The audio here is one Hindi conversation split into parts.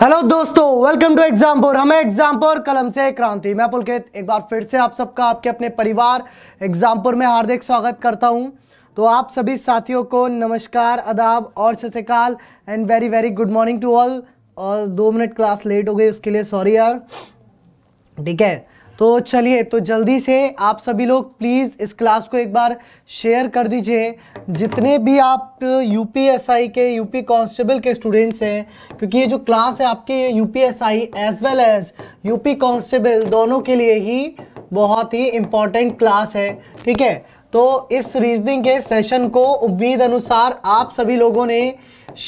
हेलो दोस्तों वेलकम टू एग्जामपुर हमें एग्जामपुर कलम से क्रांति मैं पुलकित एक बार फिर से आप सबका आपके अपने परिवार एग्जामपुर में हार्दिक स्वागत करता हूं तो आप सभी साथियों को नमस्कार अदाब और सत्यकाल and very very good morning to all और दो मिनट क्लास लेट हो गई उसके लिए सॉरी यार ठीक है तो चलिए तो जल्दी से आप सभी लोग प्लीज़ इस क्लास को एक बार शेयर कर दीजिए जितने भी आप यूपीएसआई के यूपी कांस्टेबल के स्टूडेंट्स हैं क्योंकि ये जो क्लास है आपकी UPSI as well as UP constable दोनों के लिए ही बहुत ही इम्पॉर्टेंट क्लास है ठीक है तो इस रीजनिंग के सेशन को उम्मीद अनुसार आप सभी लोगों ने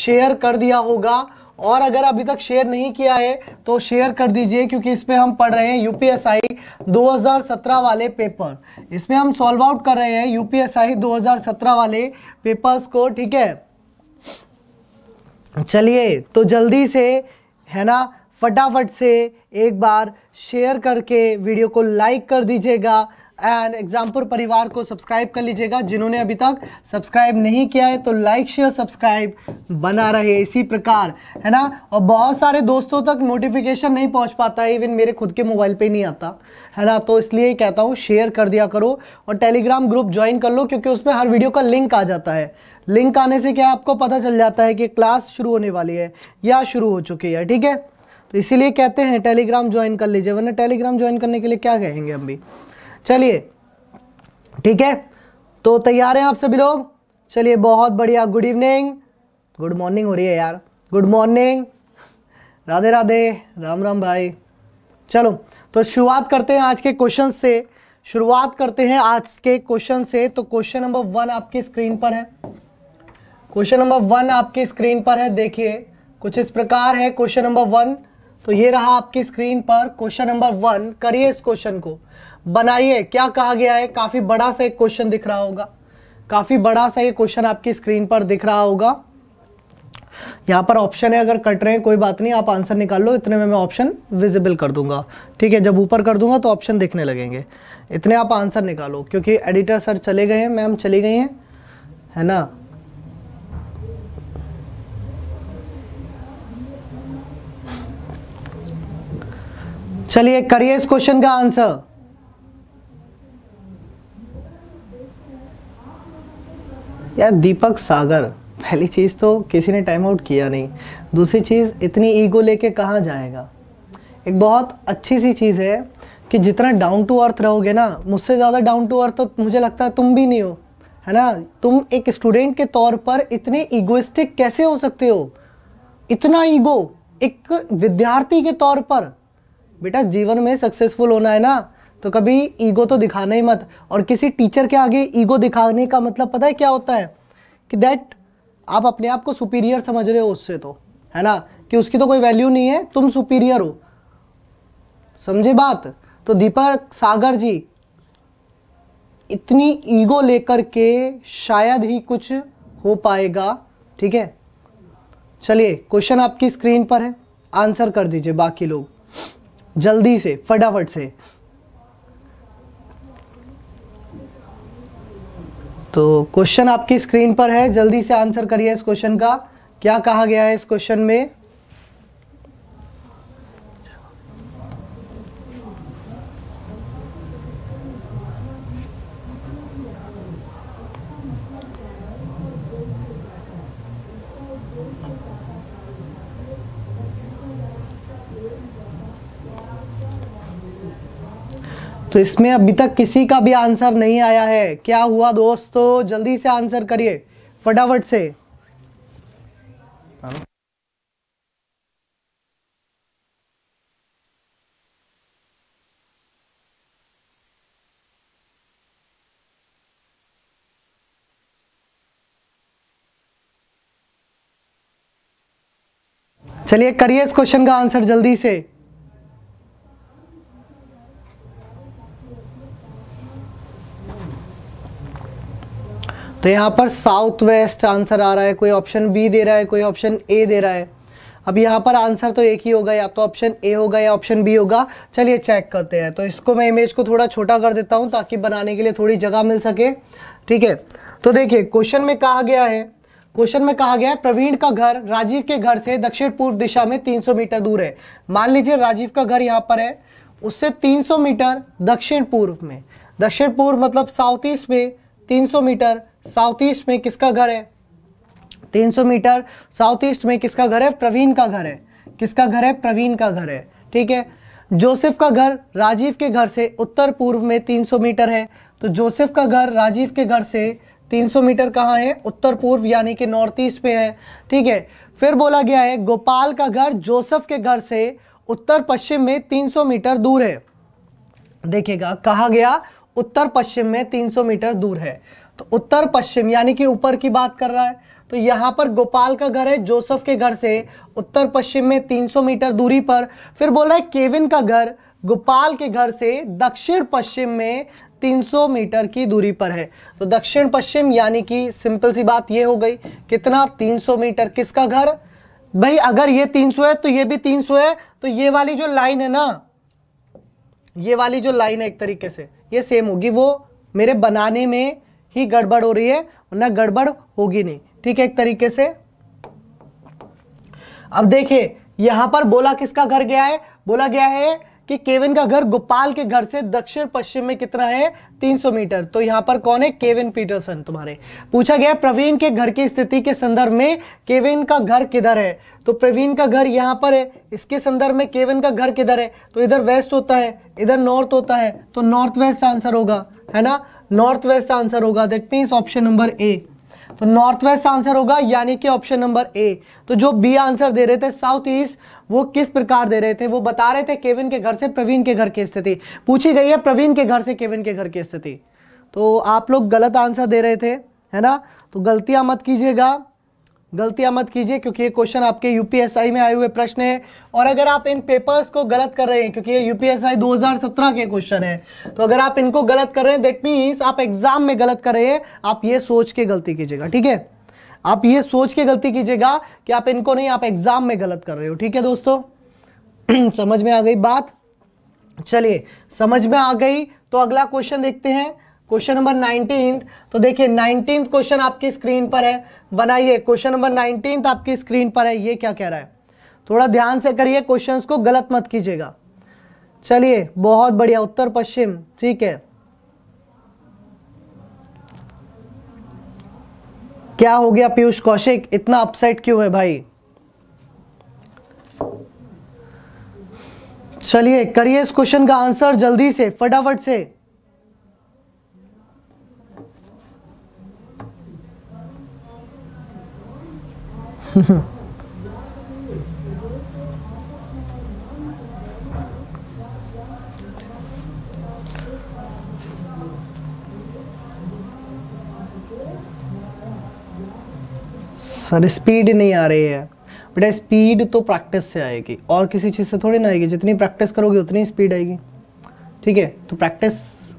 शेयर कर दिया होगा और अगर अभी तक शेयर नहीं किया है तो शेयर कर दीजिए क्योंकि इसमें हम पढ़ रहे हैं यूपीएसआई 2017 वाले पेपर इसमें हम सॉल्व आउट कर रहे हैं यूपीएसआई 2017 वाले पेपर्स को ठीक है चलिए तो जल्दी से है ना फटाफट से एक बार शेयर करके वीडियो को लाइक कर दीजिएगा एंड एग्जाम्पुर परिवार को सब्सक्राइब कर लीजिएगा जिन्होंने अभी तक सब्सक्राइब नहीं किया है तो लाइक शेयर सब्सक्राइब बना रहे इसी प्रकार है ना और बहुत सारे दोस्तों तक नोटिफिकेशन नहीं पहुंच पाता है इवन मेरे खुद के मोबाइल पे नहीं आता है ना तो इसलिए कहता हूँ शेयर कर दिया करो और टेलीग्राम ग्रुप ज्वाइन कर लो क्योंकि उसमें हर वीडियो का लिंक आ जाता है लिंक आने से क्या आपको पता चल जाता है कि क्लास शुरू होने वाली है या शुरू हो चुकी है ठीक है तो इसीलिए कहते हैं टेलीग्राम ज्वाइन कर लीजिए वरना टेलीग्राम ज्वाइन करने के लिए क्या कहेंगे हम भी चलिए ठीक है तो तैयार हैं आप सभी लोग चलिए बहुत बढ़िया गुड इवनिंग गुड मॉर्निंग हो रही है यार गुड मॉर्निंग राधे राधे राम राम भाई चलो तो शुरुआत करते हैं आज के क्वेश्चन से शुरुआत करते हैं आज के क्वेश्चन से तो क्वेश्चन नंबर वन आपकी स्क्रीन पर है क्वेश्चन नंबर वन आपकी स्क्रीन पर है देखिए कुछ इस प्रकार है क्वेश्चन नंबर वन तो ये रहा आपकी स्क्रीन पर क्वेश्चन नंबर वन करिए इस क्वेश्चन को बनाइए क्या कहा गया है काफ़ी बड़ा सा एक क्वेश्चन दिख रहा होगा काफ़ी बड़ा सा ये क्वेश्चन आपकी स्क्रीन पर दिख रहा होगा यहाँ पर ऑप्शन है अगर कट रहे हैं कोई बात नहीं आप आंसर निकाल लो इतने में मैं ऑप्शन विजिबल कर दूंगा ठीक है जब ऊपर कर दूंगा तो ऑप्शन दिखने लगेंगे इतने आप आंसर निकालो क्योंकि एडिटर सर चले गए हैं मैम चली गई हैं है ना चलिए करिए इस क्वेश्चन का आंसर यार दीपक सागर पहली चीज़ तो किसी ने टाइम आउट किया नहीं दूसरी चीज़ इतनी ईगो लेके कहाँ जाएगा एक बहुत अच्छी सी चीज़ है कि जितना डाउन टू अर्थ रहोगे ना मुझसे ज़्यादा डाउन टू अर्थ तो मुझे लगता है तुम भी नहीं हो है ना तुम एक स्टूडेंट के तौर पर इतने ईगोइस्टिक कैसे हो सकते हो इतना ईगो एक विद्यार्थी के तौर पर बेटा जीवन में सक्सेसफुल होना है ना तो कभी ईगो तो दिखाना ही मत और किसी टीचर के आगे ईगो दिखाने का मतलब पता है क्या होता है कि दैट आप अपने आप को सुपीरियर समझ रहे हो उससे तो है ना कि उसकी तो कोई वैल्यू नहीं है तुम सुपीरियर हो समझे बात तो दीपक सागर जी इतनी ईगो लेकर के शायद ही कुछ हो पाएगा ठीक है चलिए क्वेश्चन आपकी स्क्रीन पर है आंसर कर दीजिए बाकी लोग जल्दी से फटाफट से तो क्वेश्चन आपकी स्क्रीन पर है जल्दी से आंसर करिए इस क्वेश्चन का क्या कहा गया है इस क्वेश्चन में तो इसमें अभी तक किसी का भी आंसर नहीं आया है क्या हुआ दोस्तों तो जल्दी से आंसर करिए फटाफट से चलिए करिए इस क्वेश्चन का आंसर जल्दी से तो यहाँ पर साउथ वेस्ट आंसर आ रहा है कोई ऑप्शन बी दे रहा है कोई ऑप्शन ए दे रहा है अब यहाँ पर आंसर तो एक ही होगा या तो ऑप्शन ए होगा या ऑप्शन बी होगा चलिए चेक करते हैं तो इसको मैं इमेज को थोड़ा छोटा कर देता हूँ ताकि बनाने के लिए थोड़ी जगह मिल सके ठीक है तो देखिए क्वेश्चन में कहा गया है क्वेश्चन में कहा गया है प्रवीण का घर राजीव के घर से दक्षिण पूर्व दिशा में 300 मीटर दूर है मान लीजिए राजीव का घर यहाँ पर है उससे 300 मीटर दक्षिण पूर्व में दक्षिण पूर्व मतलब साउथ ईस्ट में 300 मीटर साउथ ईस्ट में किसका घर है 300 मीटर साउथ ईस्ट में किसका घर है प्रवीण का घर है किसका घर है प्रवीण का घर है ठीक है जोसेफ का घर राजीव के घर से उत्तर पूर्व में 300 मीटर है तो जोसेफ का घर राजीव के घर से 300 मीटर कहाँ है उत्तर पूर्व यानी कि नॉर्थ ईस्ट पे है ठीक है फिर बोला गया है गोपाल का घर जोसेफ के घर से उत्तर पश्चिम में 300 मीटर दूर है देखिएगा कहा गया उत्तर पश्चिम में 300 मीटर दूर है तो उत्तर पश्चिम यानी कि ऊपर की बात कर रहा है तो यहाँ पर गोपाल का घर है जोसफ के घर से उत्तर पश्चिम में 300 मीटर दूरी पर फिर बोल रहा है केविन का घर गोपाल के घर से दक्षिण पश्चिम में 300 मीटर की दूरी पर है तो दक्षिण पश्चिम यानी कि सिंपल सी बात ये हो गई कितना 300 मीटर किसका घर भाई अगर ये 300 है तो ये भी 300 है तो ये वाली जो लाइन है ना ये वाली जो लाइन है एक तरीके से ये सेम होगी वो मेरे बनाने में ही गड़बड़ हो रही है वरना गड़बड़ होगी नहीं ठीक है एक तरीके से अब देखिए यहां पर बोला किसका घर गया है बोला गया है कि केविन का घर गोपाल के घर से दक्षिण पश्चिम में कितना है 300 मीटर तो यहां पर कौन है केविन पीटरसन तुम्हारे पूछा गया प्रवीण के घर की स्थिति के संदर्भ में केविन का घर किधर है तो प्रवीण का घर यहां पर है इसके संदर्भ में केविन का घर किधर है तो इधर वेस्ट होता है इधर नॉर्थ होता है तो नॉर्थ वेस्ट आंसर होगा है ना नॉर्थ वेस्ट आंसर होगा that means option number A तो नॉर्थ वेस्ट आंसर होगा यानी कि ऑप्शन नंबर ए तो जो बी आंसर दे रहे थे साउथ ईस्ट वो किस प्रकार दे रहे थे वो बता रहे थे केविन के घर से प्रवीण के घर की स्थिति पूछी गई है प्रवीण के घर से केविन के घर की स्थिति तो आप लोग गलत आंसर दे रहे थे है ना तो गलतियां मत कीजिएगा गलतियां मत कीजिए क्योंकि ये क्वेश्चन आपके यूपीएसआई में आए हुए प्रश्न है और अगर आप इन पेपर्स को गलत कर रहे हैं क्योंकि ये यूपीएसआई 2017 के क्वेश्चन है तो अगर आप इनको गलत कर रहे हैं देट मीन्स आप एग्जाम में गलत कर रहे हैं आप ये सोच के गलती कीजिएगा ठीक है आप ये सोच के गलती कीजिएगा कि आप इनको नहीं आप एग्जाम में गलत कर रहे हो ठीक है दोस्तों समझ में आ गई बात चलिए समझ में आ गई तो अगला क्वेश्चन देखते हैं क्वेश्चन नंबर नाइनटीन तो देखिए नाइनटीन क्वेश्चन आपकी स्क्रीन पर है बनाइए क्वेश्चन नंबर नाइनटीन आपकी स्क्रीन पर है ये क्या कह रहा है थोड़ा ध्यान से करिए क्वेश्चंस को गलत मत कीजिएगा चलिए बहुत बढ़िया उत्तर पश्चिम ठीक है क्या हो गया पीयूष कौशिक इतना अपसेट क्यों है भाई चलिए करिए इस क्वेश्चन का आंसर जल्दी से फटाफट से सर स्पीड नहीं आ रही है बेटा स्पीड तो प्रैक्टिस से आएगी और किसी चीज़ से थोड़ी ना आएगी जितनी प्रैक्टिस करोगे उतनी स्पीड आएगी ठीक है तो प्रैक्टिस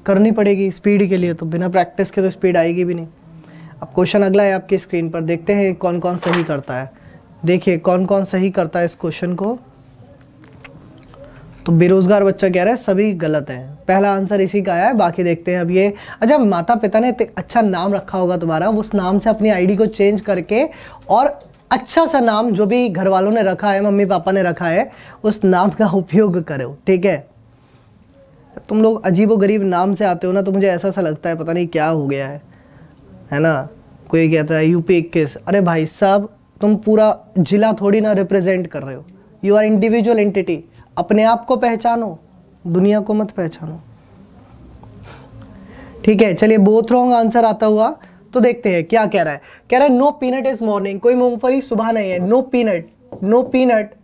करनी पड़ेगी स्पीड के लिए तो बिना प्रैक्टिस के तो स्पीड आएगी भी नहीं अब क्वेश्चन अगला है आपकी स्क्रीन पर देखते हैं कौन कौन सही करता है देखिए कौन कौन सही करता है इस क्वेश्चन को तो बेरोजगार बच्चा कह रहा है सभी गलत हैं पहला आंसर इसी का आया है बाकी देखते हैं अब ये अच्छा माता पिता ने अच्छा नाम रखा होगा तुम्हारा उस नाम से अपनी आईडी को चेंज करके और अच्छा सा नाम जो भी घर वालों ने रखा है मम्मी पापा ने रखा है उस नाम का उपयोग करो ठीक है तुम लोग अजीब गरीब नाम से आते हो ना तो मुझे ऐसा सा लगता है पता नहीं क्या हो गया है है ना कोई कहता है यूपी इक्कीस अरे भाई साहब तुम पूरा जिला थोड़ी ना रिप्रेजेंट कर रहे हो यू आर इंडिविजुअल एंटिटी अपने आप को पहचानो दुनिया को मत पहचानो ठीक है चलिए बहुत रॉन्ग आंसर आता हुआ तो देखते हैं क्या कह रहा है कह रहा है नो पीनट इज मॉर्निंग कोई मूंगफली सुबह नहीं है no peanut no peanut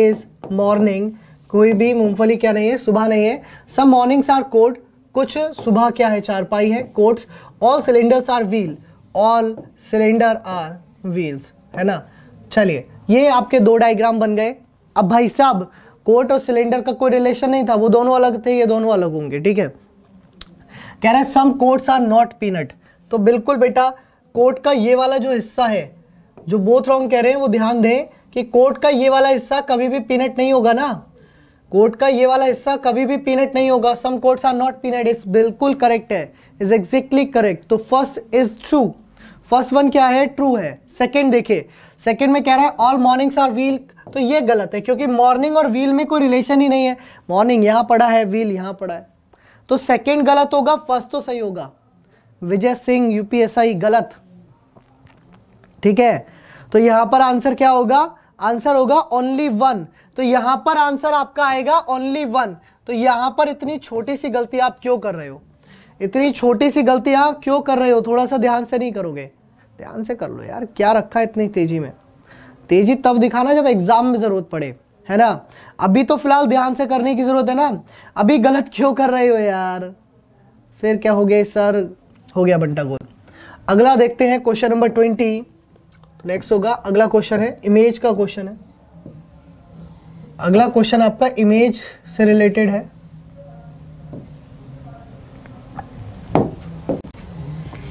is morning कोई भी मूंगफली क्या नहीं है सुबह नहीं है सम मॉर्निंग्स आर कोल्ड कुछ सुबह क्या है चारपाई है cots all cylinders are wheel all cylinder are wheels है ना चलिए ये आपके दो डायग्राम बन गए अब भाई साहब कोट और सिलेंडर का कोई रिलेशन नहीं था वो दोनों अलग थे ये दोनों अलग होंगे ठीक है कह रहे हैं some cots are not peanut तो बिल्कुल बेटा कोट का ये वाला जो हिस्सा है जो बोथ रॉन्ग कह रहे हैं वो ध्यान दें कि कोट का ये वाला हिस्सा कभी भी पीनट नहीं होगा ना कोर्ट का ये वाला हिस्सा कभी भी पीनेट नहीं होगा some cots are not peanut is बिल्कुल करेक्ट है इज एग्जैक्टली करेक्ट तो first is true first one क्या है ट्रू है सेकेंड देखे सेकेंड में कह रहा है ऑल मॉर्निंग्स आर व्हील तो ये गलत है क्योंकि मॉर्निंग और व्हील में कोई रिलेशन ही नहीं है मॉर्निंग यहां पड़ा है व्हील यहां पड़ा है तो सेकेंड गलत होगा फर्स्ट तो सही होगा विजय सिंह यूपीएसआई गलत ठीक है तो यहां पर आंसर क्या होगा आंसर होगा ओनली वन तो यहां पर आंसर आपका आएगा ओनली वन तो यहां पर इतनी छोटी सी गलती आप क्यों कर रहे हो इतनी छोटी सी गलती आप क्यों कर रहे हो थोड़ा सा ध्यान से नहीं करोगे ध्यान से कर लो यार क्या रखा है इतनी तेजी में तेजी तब दिखाना जब एग्जाम में जरूरत पड़े है ना अभी तो फिलहाल ध्यान से करने की जरूरत है ना अभी गलत क्यों कर रहे हो यार फिर क्या हो गया सर हो गया बंटा गोल अगला देखते हैं क्वेश्चन नंबर ट्वेंटी नेक्स्ट होगा अगला क्वेश्चन है इमेज का क्वेश्चन है अगला क्वेश्चन आपका इमेज से रिलेटेड है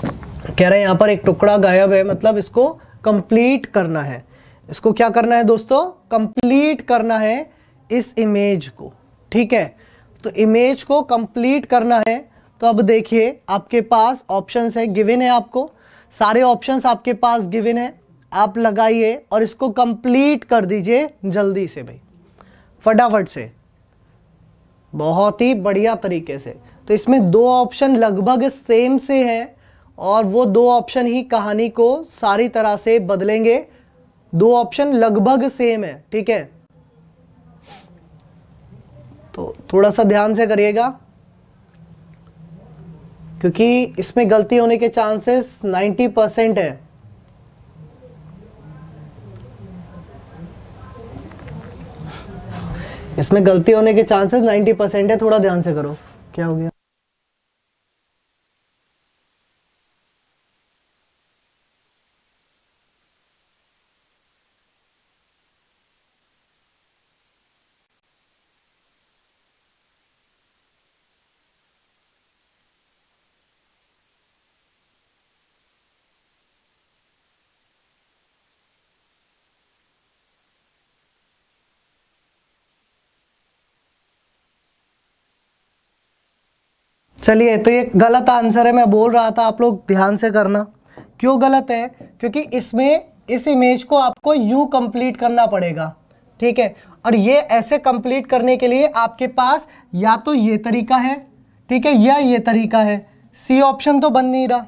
कह रहे हैं यहां पर एक टुकड़ा गायब है मतलब इसको कंप्लीट करना है इसको क्या करना है दोस्तों कंप्लीट करना है इस इमेज को ठीक है तो इमेज को कंप्लीट करना है तो अब देखिए आपके पास ऑप्शंस है गिवन है आपको सारे ऑप्शंस आपके पास गिवन है आप लगाइए और इसको कंप्लीट कर दीजिए जल्दी से भाई फटाफट से बहुत ही बढ़िया तरीके से तो इसमें दो ऑप्शन लगभग सेम से है और वो दो ऑप्शन ही कहानी को सारी तरह से बदलेंगे दो ऑप्शन लगभग सेम है ठीक है तो थोड़ा सा ध्यान से करिएगा क्योंकि इसमें गलती होने के चांसेस 90 परसेंट है इसमें गलती होने के चांसेस 90 परसेंट है थोड़ा ध्यान से करो क्या हो गया चलिए तो ये गलत आंसर है मैं बोल रहा था आप लोग ध्यान से करना क्यों गलत है क्योंकि इसमें इस इमेज को आपको यू कंप्लीट करना पड़ेगा ठीक है और ये ऐसे कंप्लीट करने के लिए आपके पास या तो ये तरीका है ठीक है या ये तरीका है सी ऑप्शन तो बन नहीं रहा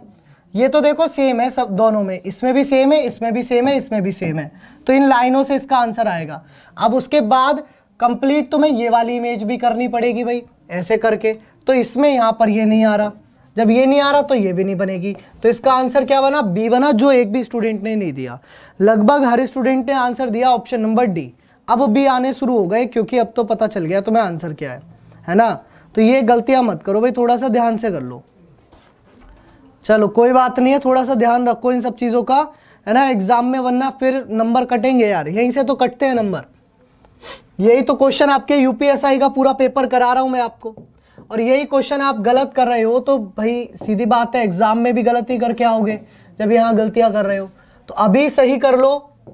ये तो देखो सेम है सब दोनों में इसमें भी सेम है इसमें भी सेम है इसमें भी सेम है तो इन लाइनों से इसका आंसर आएगा अब उसके बाद कंप्लीट तुम्हें ये वाली इमेज भी करनी पड़ेगी भाई ऐसे करके तो इसमें यहाँ पर ये नहीं आ रहा जब ये नहीं आ रहा तो ये भी नहीं बनेगी तो इसका आंसर क्या बना बी बना जो एक भी स्टूडेंट ने नहीं दिया लगभग हर स्टूडेंट ने आंसर दिया ऑप्शन नंबर डी अब बी आने शुरू हो गए क्योंकि अब तो पता चल गया तुम्हें तो आंसर क्या है है ना तो ये गलतियां मत करो भाई थोड़ा सा ध्यान से कर लो चलो कोई बात नहीं है थोड़ा सा ध्यान रखो इन सब चीज़ों का है ना एग्जाम में वरना फिर नंबर कटेंगे यार यहीं से तो कटते हैं नंबर यही तो क्वेश्चन आपके यूपीएसआई का पूरा पेपर करा रहा हूं मैं आपको और यही क्वेश्चन आप गलत कर रहे हो तो भाई सीधी बात है एग्जाम में भी गलती करके आओगे जब यहाँ गलतियां कर रहे हो तो अभी सही कर लो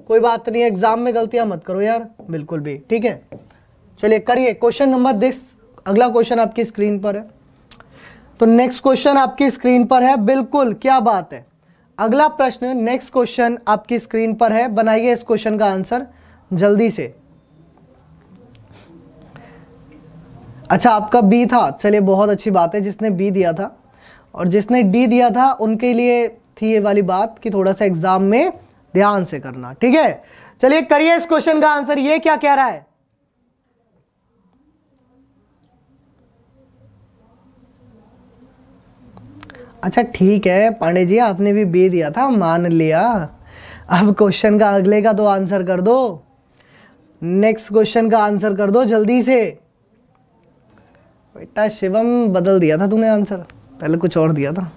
कोई बात नहीं एग्जाम में गलतियां मत करो यार बिल्कुल भी ठीक है चलिए करिए क्वेश्चन नंबर दिस अगला क्वेश्चन आपकी स्क्रीन पर है तो नेक्स्ट क्वेश्चन आपकी स्क्रीन पर है बिल्कुल क्या बात है अगला प्रश्न नेक्स्ट क्वेश्चन आपकी स्क्रीन पर है बनाइए इस क्वेश्चन का आंसर जल्दी से अच्छा आपका बी था चलिए बहुत अच्छी बात है जिसने बी दिया था और जिसने डी दिया था उनके लिए थी ये वाली बात कि थोड़ा सा एग्जाम में ध्यान से करना ठीक है चलिए करिए इस क्वेश्चन का आंसर ये क्या कह रहा है अच्छा ठीक है पांडे जी आपने भी बी दिया था मान लिया अब क्वेश्चन का अगले का तो आंसर कर दो नेक्स्ट क्वेश्चन का आंसर कर दो जल्दी से बेटा शिवम बदल दिया था तूने आंसर पहले कुछ और दिया था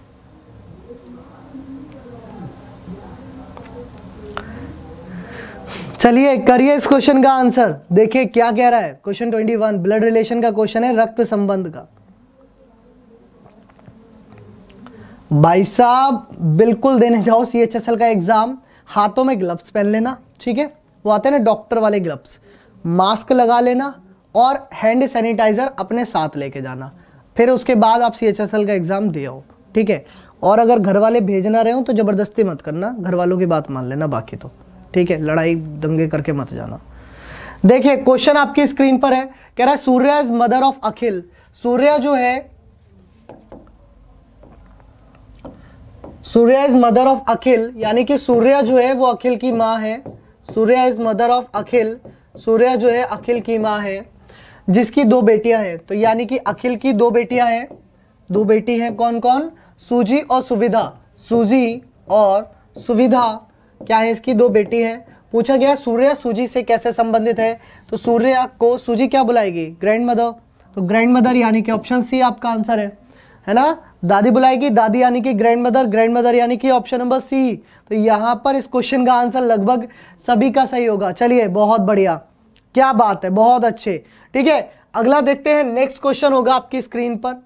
चलिए करिए इस क्वेश्चन का आंसर देखिए क्या कह रहा है question twenty one blood relation का क्वेश्चन है रक्त संबंध का भाई साहब बिल्कुल देने जाओ सी एच एस एल का एग्जाम हाथों में ग्लव्स पहन लेना ठीक है वो आते हैं ना डॉक्टर वाले ग्लव्स मास्क लगा लेना और हैंड सैनिटाइज़र अपने साथ लेके जाना फिर उसके बाद आप सी का एग्ज़ाम दे आओ ठीक है और अगर घर वाले भेजना रहे हो तो ज़बरदस्ती मत करना घर वालों की बात मान लेना बाकी तो ठीक है लड़ाई दंगे करके मत जाना देखिए क्वेश्चन आपकी स्क्रीन पर है कह रहा है Surya is mother of Akhil Surya जो है Surya is mother of Akhil यानी कि सूर्या जो है वो अखिल की माँ है Surya is mother of Akhil Surya जो है अखिल की माँ है जिसकी दो बेटियां हैं तो यानी कि अखिल की दो बेटियां हैं दो बेटी हैं कौन कौन सूजी और सुविधा सूजी और सुविधा क्या है इसकी दो बेटी हैं पूछा गया सूर्य सूजी से कैसे संबंधित है तो सूर्य को सूजी क्या बुलाएगी ग्रैंड मदर तो ग्रैंड मदर यानी कि ऑप्शन सी आपका आंसर है है ना दादी बुलाएगी दादी यानी कि ग्रैंड मदर ग्रैंड मदर यानी कि ऑप्शन नंबर सी तो यहाँ पर इस क्वेश्चन का आंसर लगभग सभी का सही होगा चलिए बहुत बढ़िया क्या बात है बहुत अच्छे ठीक है अगला देखते हैं नेक्स्ट क्वेश्चन होगा आपकी स्क्रीन पर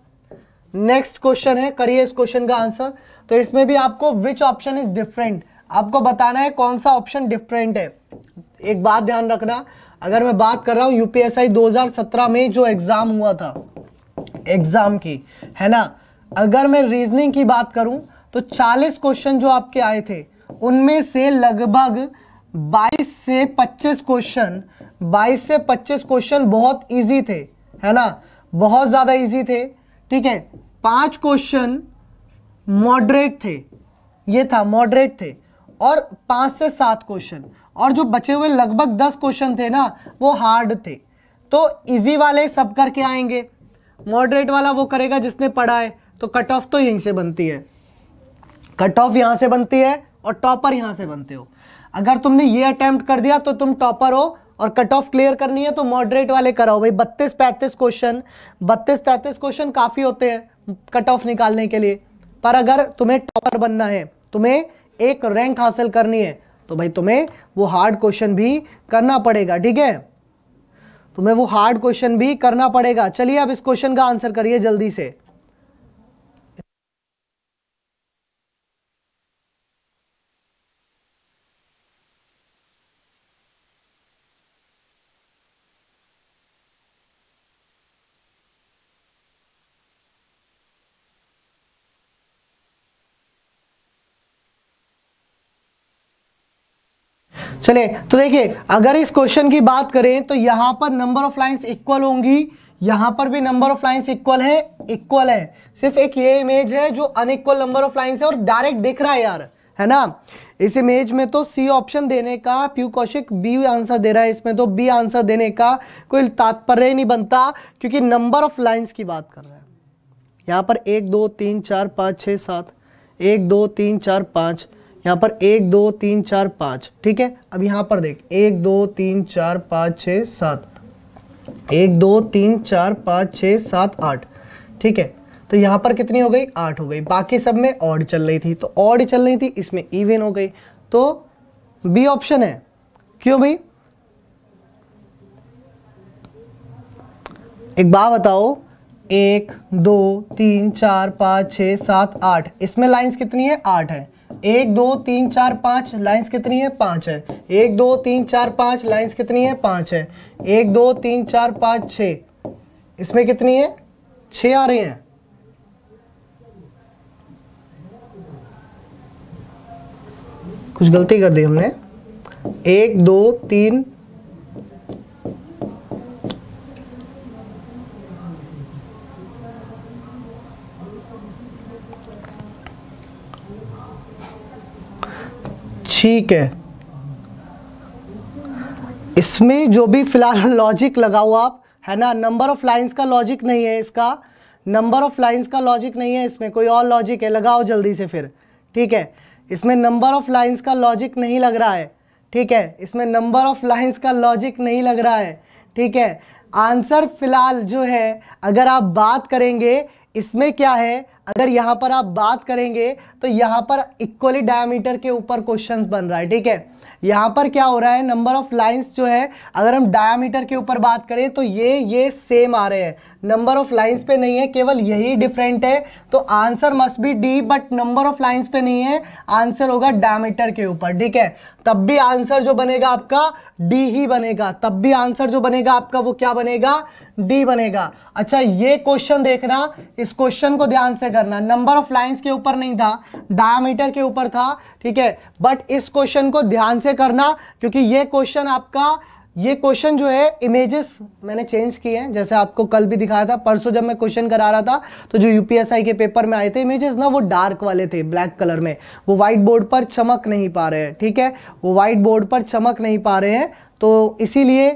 नेक्स्ट क्वेश्चन है करिए इस क्वेश्चन का आंसर तो इसमें भी आपको विच ऑप्शन इज डिफरेंट आपको बताना है कौन सा ऑप्शन डिफरेंट है एक बात ध्यान रखना अगर मैं बात कर रहा हूं यूपीएसआई 2017 में जो एग्ज़ाम हुआ था एग्ज़ाम की है ना अगर मैं रीजनिंग की बात करूं तो 40 क्वेश्चन जो आपके आए थे उनमें से लगभग 22 से 25 क्वेश्चन बाईस से पच्चीस क्वेश्चन बहुत ईजी थे है ना बहुत ज़्यादा ईजी थे ठीक है पांच क्वेश्चन मॉडरेट थे ये था मॉडरेट थे और पांच से सात क्वेश्चन और जो बचे हुए लगभग दस क्वेश्चन थे ना वो हार्ड थे तो इजी वाले सब करके आएंगे मॉडरेट वाला वो करेगा जिसने पढ़ा है तो कट ऑफ तो यहीं से बनती है कट ऑफ यहां से बनती है और टॉपर यहां से बनते हो अगर तुमने ये अटेम्प्ट कर दिया तो तुम टॉपर हो और कट ऑफ क्लियर करनी है तो मॉडरेट वाले कराओ भाई बत्तीस पैंतीस क्वेश्चन बत्तीस तैंतीस क्वेश्चन काफ़ी होते हैं कट ऑफ निकालने के लिए पर अगर तुम्हें टॉपर बनना है तुम्हें एक रैंक हासिल करनी है तो भाई तुम्हें वो हार्ड क्वेश्चन भी करना पड़ेगा ठीक है तुम्हें वो हार्ड क्वेश्चन भी करना पड़ेगा चलिए अब इस क्वेश्चन का आंसर करिए जल्दी से चले तो देखिए अगर इस क्वेश्चन की बात करें तो यहां पर नंबर ऑफ लाइंस इक्वल होंगी यहां पर भी नंबर ऑफ लाइंस इक्वल है इक्वल है सिर्फ एक ये इमेज है जो अनइक्वल नंबर ऑफ लाइंस है और डायरेक्ट दिख रहा है यार है ना इस इमेज में तो सी ऑप्शन देने का प्यू कौशिक बी आंसर दे रहा है इसमें तो बी आंसर देने का कोई तात्पर्य नहीं बनता क्योंकि नंबर ऑफ लाइन्स की बात कर रहा है यहां पर एक दो तीन चार पाँच छह सात एक दो तीन चार पाँच यहाँ पर एक दो तीन चार पाँच ठीक है अब यहाँ पर देख एक दो तीन चार पाँच छः सात एक दो तीन चार पाँच छः सात आठ ठीक है तो यहाँ पर कितनी हो गई आठ हो गई बाकी सब में ऑड चल रही थी तो ऑड चल रही थी इसमें इवेन हो गई तो बी ऑप्शन है क्यों भाई एक बात बताओ एक दो तीन चार पाँच छः सात आठ इसमें लाइंस कितनी है आठ है एक दो तीन चार पाँच लाइंस कितनी है पाँच है एक दो तीन चार पाँच लाइंस कितनी है पाँच है एक दो तीन चार पाँच छ इसमें कितनी है छ आ रही हैं कुछ गलती कर दी हमने एक दो तीन ठीक है इसमें जो भी फिलहाल लॉजिक लगाओ आप है ना नंबर ऑफ लाइंस का लॉजिक नहीं है इसका नंबर ऑफ लाइंस का लॉजिक नहीं है इसमें कोई और लॉजिक है लगाओ जल्दी से फिर ठीक है इसमें नंबर ऑफ लाइंस का लॉजिक नहीं लग रहा है ठीक है इसमें नंबर ऑफ लाइंस का लॉजिक नहीं लग रहा है ठीक है आंसर फिलहाल जो है अगर आप बात करेंगे इसमें क्या है अगर यहाँ पर आप बात करेंगे तो यहाँ पर इक्वली डायमीटर के ऊपर क्वेश्चंस बन रहा है ठीक है यहाँ पर क्या हो रहा है नंबर ऑफ लाइंस जो है अगर हम डायमीटर के ऊपर बात करें तो ये ये सेम आ रहे हैं नंबर ऑफ लाइंस पे नहीं है केवल यही डिफरेंट है तो answer must be D but number of lines पे नहीं है आंसर होगा डायमीटर के ऊपर ठीक है तब भी आंसर जो बनेगा आपका डी ही बनेगा तब भी आंसर जो बनेगा आपका वो क्या बनेगा डी बनेगा अच्छा ये क्वेश्चन देखना इस क्वेश्चन को ध्यान से करना नंबर ऑफ लाइंस के ऊपर नहीं था डायमीटर के ऊपर था ठीक है बट इस क्वेश्चन को ध्यान से करना क्योंकि ये क्वेश्चन आपका ये क्वेश्चन जो है इमेजेस मैंने चेंज किए हैं जैसे आपको कल भी दिखाया था परसों जब मैं क्वेश्चन करा रहा था तो जो यूपीएसआई के पेपर में आए थे इमेजेस ना वो डार्क वाले थे ब्लैक कलर में वो व्हाइट बोर्ड पर चमक नहीं पा रहे हैं ठीक है वो व्हाइट बोर्ड पर चमक नहीं पा रहे हैं तो इसीलिए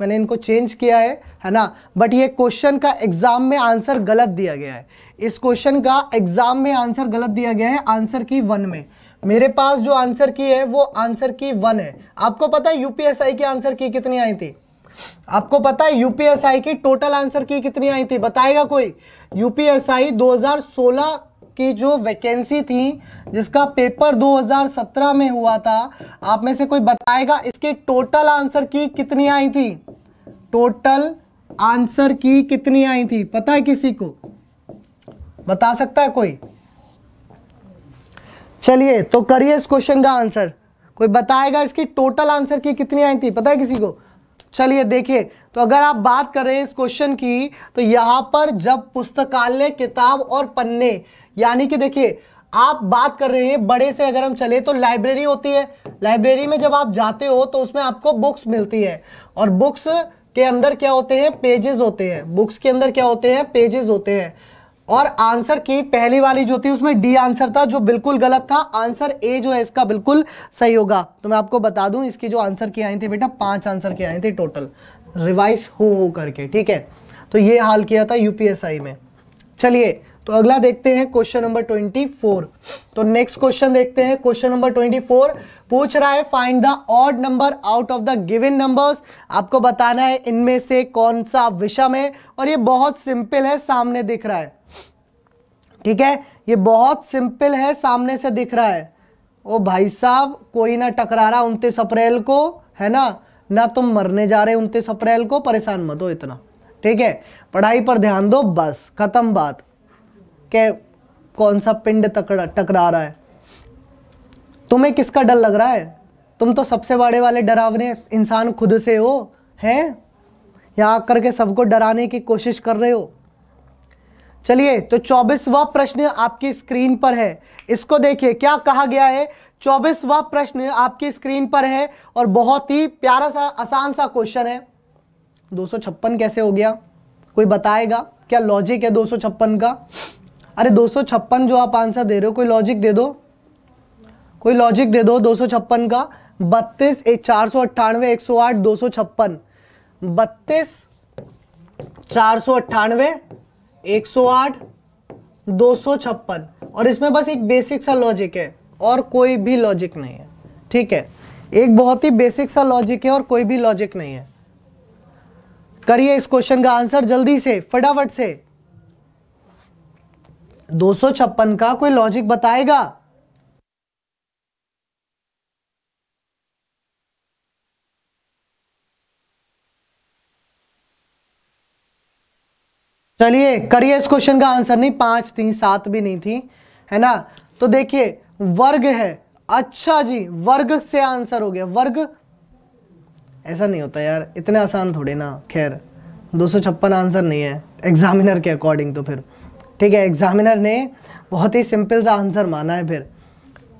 मैंने इनको चेंज किया है है ना बट ये क्वेश्चन का एग्जाम में आंसर गलत दिया गया है इस क्वेश्चन का एग्जाम में आंसर गलत दिया गया है आंसर की वन में मेरे पास जो आंसर की है वो आंसर की वन है आपको पता है यूपीएसआई की आंसर की कितनी आई थी आपको पता है यूपीएसआई की टोटल आंसर की कितनी आई थी बताएगा कोई यूपीएसआई 2016 की जो वैकेंसी थी जिसका पेपर 2017 में हुआ था आप में से कोई बताएगा इसकी टोटल आंसर की कितनी आई थी टोटल आंसर की कितनी आई थी पता है किसी को बता सकता है कोई चलिए तो करिए इस क्वेश्चन का आंसर कोई बताएगा इसकी टोटल आंसर की कितनी आई थी पता है किसी को चलिए देखिए तो अगर आप बात कर रहे हैं इस क्वेश्चन की तो यहाँ पर जब पुस्तकालय किताब और पन्ने यानी कि देखिए आप बात कर रहे हैं बड़े से अगर हम चले तो लाइब्रेरी होती है लाइब्रेरी में जब आप जाते हो तो उसमें आपको बुक्स मिलती है और बुक्स के अंदर क्या होते हैं पेजेस होते हैं बुक्स के अंदर क्या होते हैं पेजेस होते हैं और आंसर की पहली वाली जो थी उसमें डी आंसर था जो बिल्कुल गलत था आंसर ए जो है इसका बिल्कुल सही होगा तो मैं आपको बता दूं इसकी जो आंसर की आई थी बेटा पांच आंसर के आए थे टोटल रिवाइज हो वो करके ठीक है तो ये हाल किया था यूपीएसआई में चलिए तो अगला देखते हैं क्वेश्चन नंबर ट्वेंटी फोर तो नेक्स्ट क्वेश्चन देखते हैं क्वेश्चन नंबर ट्वेंटी फोर पूछ रहा है find the odd number out of the given numbers आपको बताना है इनमें से कौन सा विषम है और ये बहुत सिंपल है सामने दिख रहा है ठीक है ये बहुत सिंपल है सामने से दिख रहा है ओ भाई साहब कोई ना टकरा रहा उनतीस अप्रैल को है ना ना तुम मरने जा रहे उनतीस अप्रैल को परेशान मत हो इतना ठीक है पढ़ाई पर ध्यान दो बस खत्म बात के कौन सा पिंड टकरा रहा है तुम्हें किसका डर लग रहा है तुम तो सबसे बड़े वाले डरावने इंसान खुद से हो हैं यहाँ आकर के सबको डराने की कोशिश कर रहे हो चलिए तो चौबीसवा प्रश्न आपकी स्क्रीन पर है इसको देखिए क्या कहा गया है चौबीसवा प्रश्न आपकी स्क्रीन पर है और बहुत ही प्यारा सा आसान सा क्वेश्चन है दो कैसे हो गया कोई बताएगा क्या लॉजिक है दो का अरे दो जो आप आंसर दे रहे हो कोई लॉजिक दे दो कोई लॉजिक दे दो दो का बत्तीस एक चार सौ अट्ठानवे एक सौ आठ दो सौ छप्पन बत्तीस चार सौ अट्ठानवे 108, छप्पन और इसमें बस एक बेसिक सा लॉजिक है और कोई भी लॉजिक नहीं है ठीक है एक बहुत ही बेसिक सा लॉजिक है और कोई भी लॉजिक नहीं है करिए इस क्वेश्चन का आंसर जल्दी से फटाफट से दो का कोई लॉजिक बताएगा चलिए करिए इस क्वेश्चन का आंसर नहीं पांच थी सात भी नहीं थी है ना तो देखिए वर्ग है अच्छा जी वर्ग से आंसर हो गया वर्ग ऐसा नहीं होता यार इतने आसान थोड़े ना खैर दो आंसर नहीं है एग्जामिनर के अकॉर्डिंग तो फिर ठीक है एग्जामिनर ने बहुत ही सिंपल सा आंसर माना है फिर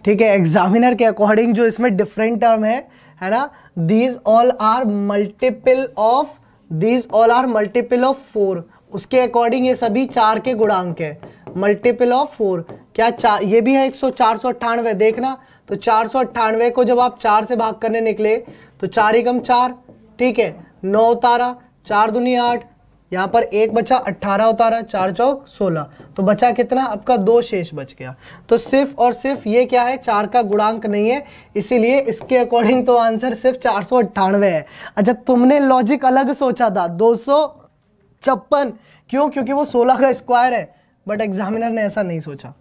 ठीक है एग्जामिनर के अकॉर्डिंग जो इसमें डिफरेंट टर्म है है ना these all are multiple of these all are multiple of four उसके अकॉर्डिंग ये सभी चार के गुणांक है मल्टीपल ऑफ फोर क्या चार ये भी है एक सौ चार सौ अट्ठानवे देखना तो चार सौ अट्ठानवे को जब आप चार से भाग करने निकले तो चार एकम चार ठीक है नौ उतारा चार दुनी आठ यहाँ पर एक बचा अट्ठारह उतारा चार चौक सोलह तो बचा कितना आपका दो शेष बच गया तो सिर्फ और सिर्फ ये क्या है चार का गुणांक नहीं है इसीलिए इसके अकॉर्डिंग तो आंसर सिर्फ चार सौ अट्ठानवे है अच्छा तुमने लॉजिक अलग सोचा था दो सौ छप्पन क्यों क्योंकि वो सोलह का स्क्वायर है बट एग्जामिनर ने ऐसा नहीं सोचा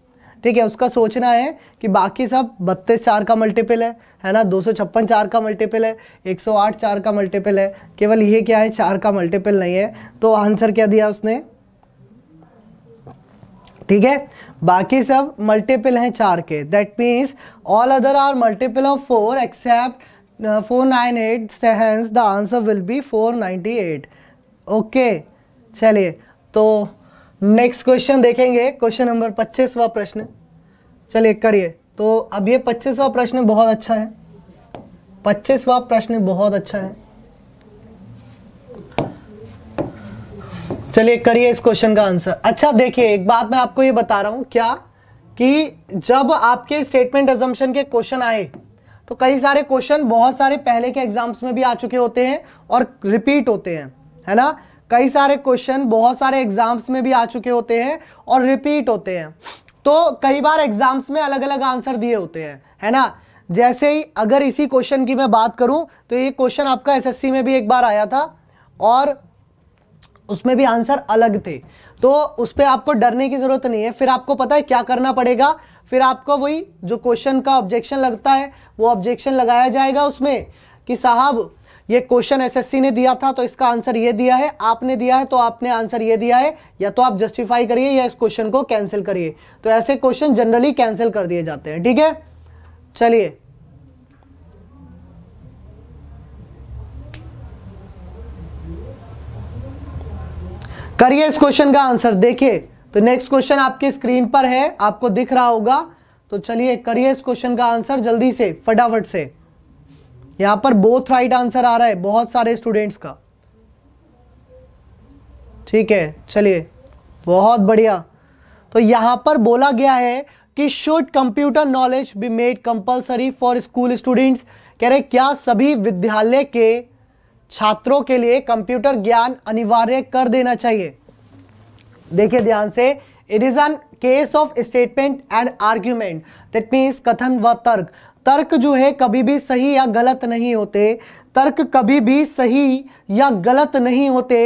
ठीक है उसका सोचना है कि बाकी सब बत्तीस चार का मल्टीपल है है ना दो सौ छप्पन चार का मल्टीपल है एक सौ आठ चार का मल्टीपल है केवल ये क्या है चार का मल्टीपल नहीं है तो आंसर क्या दिया उसने ठीक है बाकी सब मल्टीपल हैं चार के that means all other are multiple of four except four nine eight the answer will be four ninety eight okay चलिए तो नेक्स्ट क्वेश्चन देखेंगे क्वेश्चन नंबर पच्चीसवा प्रश्न चलिए करिए तो अब ये पच्चीसवा प्रश्न बहुत अच्छा है पच्चीसवा प्रश्न बहुत अच्छा है चलिए करिए इस क्वेश्चन का आंसर अच्छा देखिए एक बात मैं आपको ये बता रहा हूं क्या कि जब आपके स्टेटमेंट एजम्पन के क्वेश्चन आए तो कई सारे क्वेश्चन बहुत सारे पहले के एग्जाम्स में भी आ चुके होते हैं और रिपीट होते हैं है ना कई सारे क्वेश्चन बहुत सारे एग्जाम्स में भी आ चुके होते हैं और रिपीट होते हैं तो कई बार एग्जाम्स में अलग अलग आंसर दिए होते हैं है ना जैसे ही अगर इसी क्वेश्चन की मैं बात करूं तो ये क्वेश्चन आपका एसएससी में भी एक बार आया था और उसमें भी आंसर अलग थे तो उस पर आपको डरने की ज़रूरत नहीं है फिर आपको पता है क्या करना पड़ेगा फिर आपको वही जो क्वेश्चन का ऑब्जेक्शन लगता है वो ऑब्जेक्शन लगाया जाएगा उसमें कि साहब ये क्वेश्चन एसएससी ने दिया था तो इसका आंसर ये दिया है आपने दिया है तो आपने आंसर ये दिया है या तो आप जस्टिफाई करिए या इस क्वेश्चन को कैंसिल करिए तो ऐसे क्वेश्चन जनरली कैंसिल कर दिए जाते हैं ठीक है चलिए करिए इस क्वेश्चन का आंसर देखिए तो नेक्स्ट क्वेश्चन आपके स्क्रीन पर है आपको दिख रहा होगा तो चलिए करिए इस क्वेश्चन का आंसर जल्दी से फटाफट से यहां पर बोथ राइट आंसर आ रहा है बहुत सारे स्टूडेंट्स का ठीक है चलिए बहुत बढ़िया तो यहां पर बोला गया है कि should computer knowledge be made compulsory for school students कह रहे क्या सभी विद्यालय के छात्रों के लिए कंप्यूटर ज्ञान अनिवार्य कर देना चाहिए देखिए ध्यान से it is an case of statement and argument that means कथन व तर्क तर्क जो है कभी भी सही या गलत नहीं होते तर्क कभी भी सही या गलत नहीं होते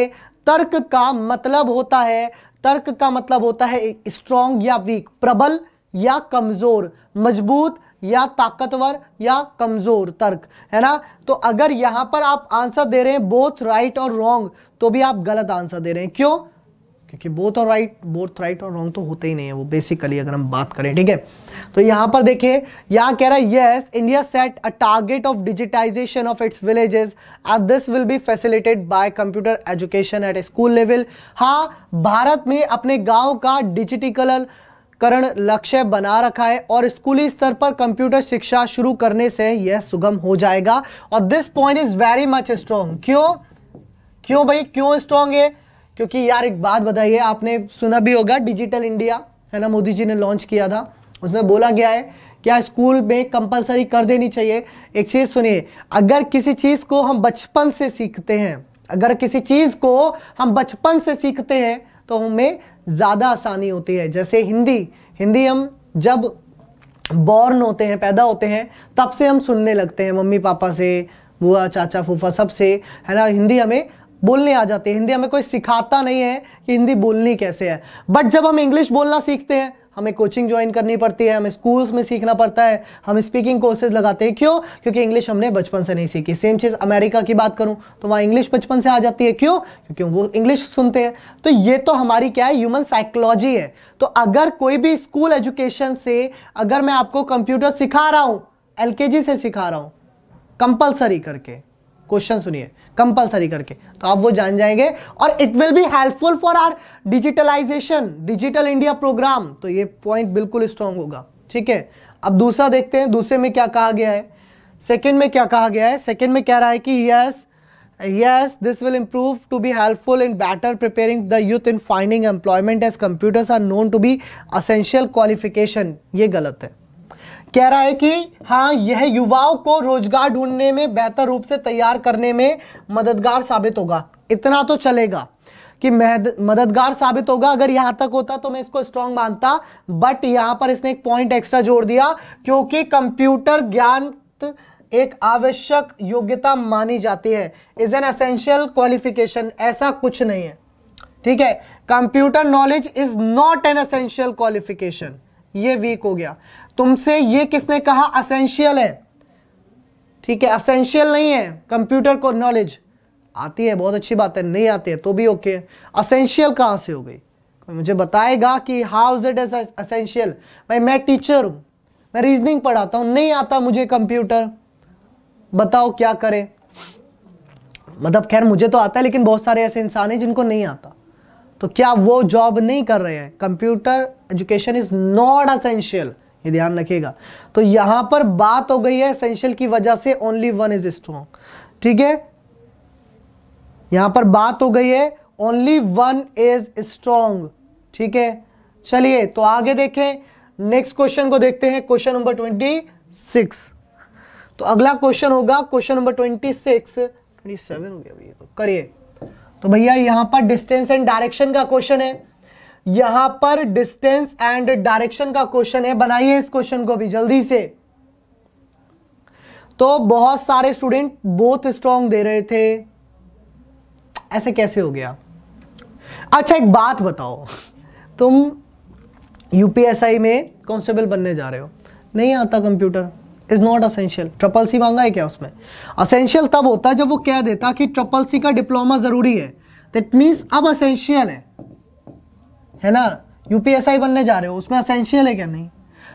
तर्क का मतलब होता है तर्क का मतलब होता है स्ट्रॉन्ग या वीक प्रबल या कमज़ोर मजबूत या ताकतवर या कमज़ोर तर्क है ना तो अगर यहां पर आप आंसर दे रहे हैं बोथ राइट और रॉन्ग तो भी आप गलत आंसर दे रहे हैं क्यों क्योंकि बोथ और राइट बोथ राइट और रॉन्ग तो होते ही नहीं है वो बेसिकली अगर हम बात करें ठीक है तो यहां पर देखिए यहां कह रहा है yes India set a target of digitization of its villages and this will be facilitated by computer education at school level हाँ भारत में अपने गाँव का डिजिटिकल करण लक्ष्य बना रखा है और स्कूली स्तर पर कंप्यूटर शिक्षा शुरू करने से यह सुगम हो जाएगा और this point is very much strong क्यों क्यों भाई क्यों स्ट्रॉन्ग है क्योंकि यार एक बात बताइए आपने सुना भी होगा डिजिटल इंडिया है ना मोदी जी ने लॉन्च किया था उसमें बोला गया है क्या स्कूल में कंपलसरी कर देनी चाहिए एक चीज़ सुनिए अगर किसी चीज़ को हम बचपन से सीखते हैं अगर किसी चीज़ को हम बचपन से सीखते हैं तो हमें ज़्यादा आसानी होती है जैसे हिंदी हिंदी हम जब बॉर्न होते हैं पैदा होते हैं तब से हम सुनने लगते हैं मम्मी पापा से बुआ चाचा फूफा सब से है ना हिंदी हमें बोलने आ जाती है हिंदी हमें कोई सिखाता नहीं है कि हिंदी बोलनी कैसे है बट जब हम इंग्लिश बोलना सीखते हैं हमें कोचिंग ज्वाइन करनी पड़ती है हमें स्कूल्स में सीखना पड़ता है हम स्पीकिंग कोर्सेज लगाते हैं क्यों क्योंकि इंग्लिश हमने बचपन से नहीं सीखी सेम चीज़ अमेरिका की बात करूं तो वहाँ इंग्लिश बचपन से आ जाती है क्यों क्योंकि वो इंग्लिश सुनते हैं तो ये तो हमारी क्या है ह्यूमन साइकोलॉजी है तो अगर कोई भी स्कूल एजुकेशन से अगर मैं आपको कंप्यूटर सिखा रहा हूँ एल से सिखा रहा हूँ कंपल्सरी करके क्वेश्चन सुनिए कंपलसरी करके तो आप वो जान जाएंगे और it will be helpful for our digitalization digital India program तो ये पॉइंट बिल्कुल स्ट्रांग होगा ठीक है अब दूसरा देखते हैं दूसरे में क्या कहा गया है सेकेंड में क्या कहा गया है सेकेंड में कह रहा है कि yes yes this will improve to be helpful in better preparing the youth in finding employment as computers are known to be essential qualification ये गलत है कह रहा है कि हाँ यह युवाओं को रोजगार ढूंढने में बेहतर रूप से तैयार करने में मददगार साबित होगा इतना तो चलेगा कि मददगार साबित होगा अगर यहां तक होता तो मैं इसको स्ट्रांग मानता बट यहां पर इसने एक पॉइंट एक्स्ट्रा जोड़ दिया क्योंकि कंप्यूटर ज्ञान एक आवश्यक योग्यता मानी जाती है इज एन असेंशियल क्वालिफिकेशन ऐसा कुछ नहीं है ठीक है computer knowledge is not an essential qualification ये वीक हो गया तुमसे ये किसने कहा असेंशियल है ठीक है असेंशियल नहीं है कंप्यूटर को नॉलेज आती है बहुत अच्छी बात है नहीं आती है तो भी ओके असेंशियल कहाँ से हो गई मुझे बताएगा कि how is it is essential भाई मैं टीचर हूँ मैं रीजनिंग पढ़ाता हूँ नहीं आता मुझे कंप्यूटर बताओ क्या करें मतलब खैर मुझे तो आता है लेकिन बहुत सारे ऐसे इंसान हैं जिनको नहीं आता तो क्या वो जॉब नहीं कर रहे हैं computer education is not essential ये ध्यान रखिएगा तो यहां पर बात हो गई है एसेंशियल की वजह से ओनली वन इज स्ट्रॉन्ग ठीक है यहां पर बात हो गई है ओनली वन इज स्ट्रॉन्ग ठीक है चलिए तो आगे देखें नेक्स्ट क्वेश्चन को देखते हैं क्वेश्चन नंबर ट्वेंटी सिक्स तो अगला क्वेश्चन होगा question number twenty six twenty seven हो गया भैया तो करिए तो भैया यहां पर डिस्टेंस एंड डायरेक्शन का क्वेश्चन है यहां पर डिस्टेंस एंड डायरेक्शन का क्वेश्चन है बनाइए इस क्वेश्चन को भी जल्दी से तो बहुत सारे स्टूडेंट बोथ स्ट्रॉन्ग दे रहे थे ऐसे कैसे हो गया अच्छा एक बात बताओ तुम यूपीएसआई में कॉन्स्टेबल बनने जा रहे हो नहीं आता computer is not essential triple C मांगा है क्या उसमें असेंशियल तब होता है जब वो कह देता कि ट्रिपल सी का डिप्लोमा ज़रूरी है दैट मीन्स अब असेंशियल है है ना यूपीएसआई बनने जा रहे हो उसमें असेंशियल है क्या नहीं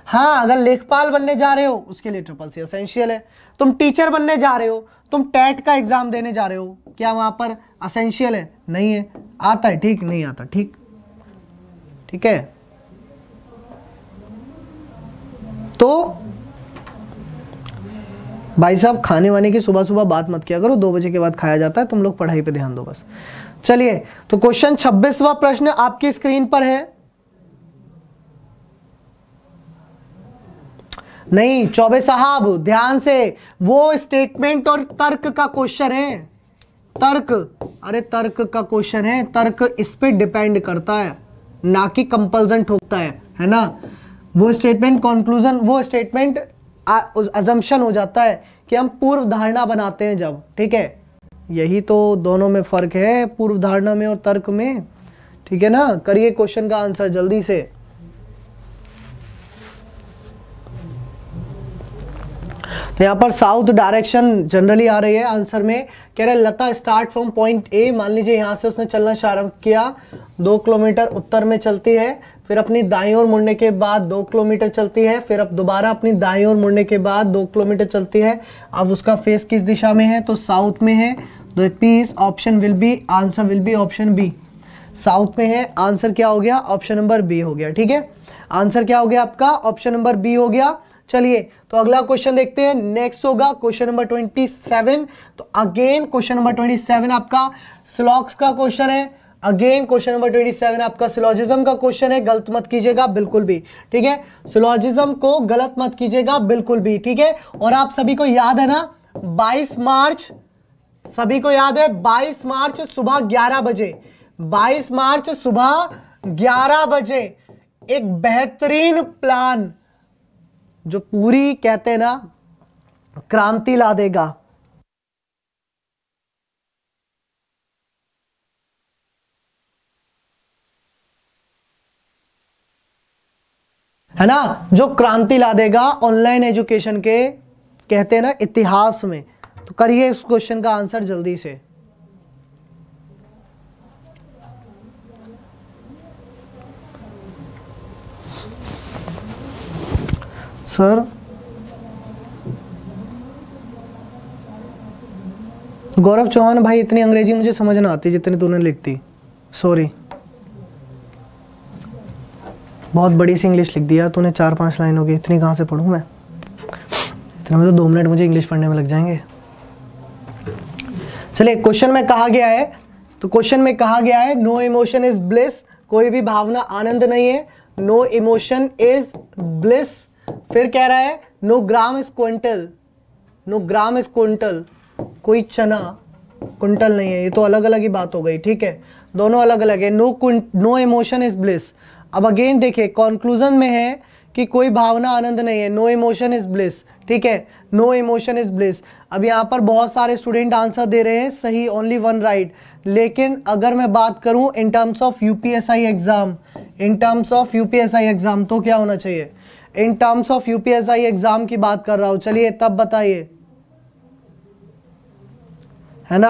हाँ अगर लेखपाल बनने जा रहे हो उसके लिए ट्रिपल सी असेंशियल है तुम टीचर बनने जा रहे हो तुम टेट का एग्जाम देने जा रहे हो क्या वहां पर असेंशियल है नहीं है आता है ठीक नहीं आता ठीक ठीक है तो भाई साहब खाने वाने की सुबह सुबह बात मत किया करो दो बजे के बाद खाया जाता है तुम लोग पढ़ाई पे ध्यान दो बस चलिए तो क्वेश्चन छब्बीसवा प्रश्न आपकी स्क्रीन पर है नहीं चौबे साहब ध्यान से वो स्टेटमेंट और तर्क का क्वेश्चन है तर्क अरे तर्क का क्वेश्चन है तर्क इस पर डिपेंड करता है ना कि कंपल्सन ठोकता है है ना वो स्टेटमेंट कंक्लूजन वो स्टेटमेंट अजम्पशन हो जाता है कि हम पूर्व धारणा बनाते हैं जब ठीक है यही तो दोनों में फ़र्क है पूर्व धारणा में और तर्क में ठीक है ना करिए क्वेश्चन का आंसर जल्दी से तो यहाँ पर साउथ डायरेक्शन जनरली आ रही है आंसर में कह रहे Lata start from point A मान लीजिए यहाँ से उसने चलना शुरू किया दो किलोमीटर उत्तर में चलती है फिर अपनी दाई ओर मुड़ने के बाद दो किलोमीटर चलती है फिर अब दोबारा अपनी दाई ओर मुड़ने के बाद दो किलोमीटर चलती है अब उसका फेस किस दिशा में है तो साउथ में है तो it means option will be answer will be option B south में है आंसर क्या हो गया ऑप्शन नंबर बी हो गया ठीक है आंसर क्या हो गया आपका ऑप्शन नंबर बी हो गया चलिए तो अगला क्वेश्चन देखते हैं नेक्स्ट होगा क्वेश्चन नंबर ट्वेंटी सेवन तो again question number twenty seven आपका स्लॉक्स का क्वेश्चन है again question number twenty seven आपका सिलोजिज्म का क्वेश्चन है गलत मत कीजिएगा बिल्कुल भी ठीक है सिलोजिज्म को गलत मत कीजिएगा बिल्कुल भी ठीक है और आप सभी को याद है ना 22 मार्च सभी को याद है 22 मार्च सुबह 11 बजे 22 मार्च सुबह 11 बजे एक बेहतरीन प्लान जो पूरी कहते ना क्रांति ला देगा है ना जो क्रांति ला देगा ऑनलाइन एजुकेशन के कहते हैं ना इतिहास में तो करिए इस क्वेश्चन का आंसर जल्दी से सर गौरव चौहान भाई इतनी अंग्रेजी मुझे समझ ना आती जितनी तूने लिखती सॉरी बहुत बड़ी सी इंग्लिश लिख दिया तूने चार पांच लाइन हो गई इतनी कहाँ से पढ़ूँ मैं इतने में तो दो मिनट मुझे इंग्लिश पढ़ने में लग जाएंगे चलिए क्वेश्चन में कहा गया है तो क्वेश्चन में कहा गया है नो इमोशन इज ब्लिस कोई भी भावना आनंद नहीं है नो इमोशन इज ब्लिस फिर कह रहा है no gram is quintal no gram is quintal कोई चना क्विंटल नहीं है ये तो अलग अलग ही बात हो गई ठीक है दोनों अलग अलग है no no emotion is bliss अब अगेन देखिए कॉन्क्लूजन में है कि कोई भावना आनंद नहीं है नो इमोशन इज़ ब्लिस ठीक है नो इमोशन इज़ ब्लिस अब यहाँ पर बहुत सारे स्टूडेंट आंसर दे रहे हैं सही ओनली वन राइट लेकिन अगर मैं बात करूँ in terms of U exam in terms of U exam तो क्या होना चाहिए in terms of U exam की बात कर रहा हूँ चलिए तब बताइए है ना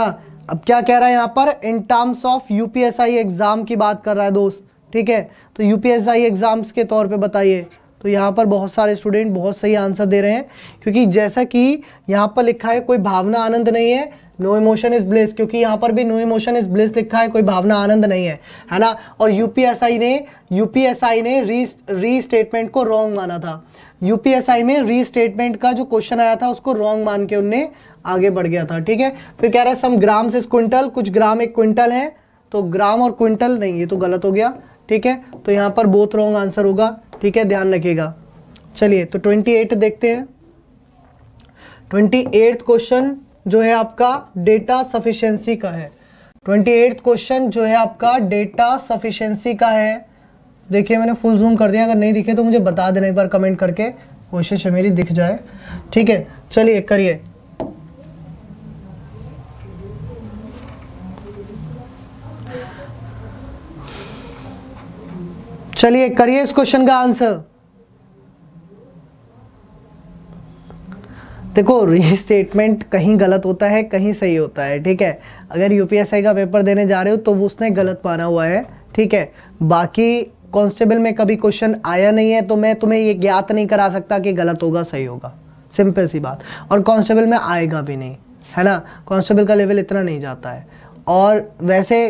अब क्या कह रहा है यहाँ पर in terms of UPSI exam की बात कर रहा है दोस्त ठीक है तो यूपीएसआई एग्ज़ाम्स के तौर पे बताइए तो यहाँ पर बहुत सारे स्टूडेंट बहुत सही आंसर दे रहे हैं क्योंकि जैसा कि यहाँ पर लिखा है कोई भावना आनंद नहीं है नो इमोशन इज ब्लेस क्योंकि यहाँ पर भी नो इमोशन इज ब्लिस लिखा है कोई भावना आनंद नहीं है है ना और यूपीएसआई ने यू ने री री स्टेटमेंट को रॉन्ग माना था यूपीएसआई में री स्टेटमेंट का जो क्वेश्चन आया था उसको रॉन्ग मान के उनने आगे बढ़ गया था ठीक है फिर कह रहे हैं सम ग्राम से क्विंटल कुछ ग्राम एक क्विंटल है तो ग्राम और क्विंटल नहीं ये तो गलत हो गया ठीक है तो यहाँ पर बोथ रॉन्ग आंसर होगा ठीक है ध्यान रखिएगा चलिए तो ट्वेंटी एट देखते हैं ट्वेंटी एट क्वेश्चन जो है आपका डेटा सफिशेंसी का है ट्वेंटी एट क्वेश्चन जो है आपका डेटा सफिशेंसी का है देखिए मैंने फुल जूम कर दिया अगर नहीं दिखे तो मुझे बता देना एक बार कमेंट करके कोशिश है मेरी दिख जाए ठीक है चलिए करिए चलिए करिए इस क्वेश्चन का आंसर देखो रीस्टेटमेंट कहीं गलत होता है कहीं सही होता है ठीक है अगर यूपीएसआई का पेपर देने जा रहे हो तो वो उसने गलत माना हुआ है ठीक है बाकी कांस्टेबल में कभी क्वेश्चन आया नहीं है तो मैं तुम्हें ये ज्ञात नहीं करा सकता कि गलत होगा सही होगा सिंपल सी बात और कांस्टेबल में आएगा भी नहीं है ना कांस्टेबल का लेवल इतना नहीं जाता है और वैसे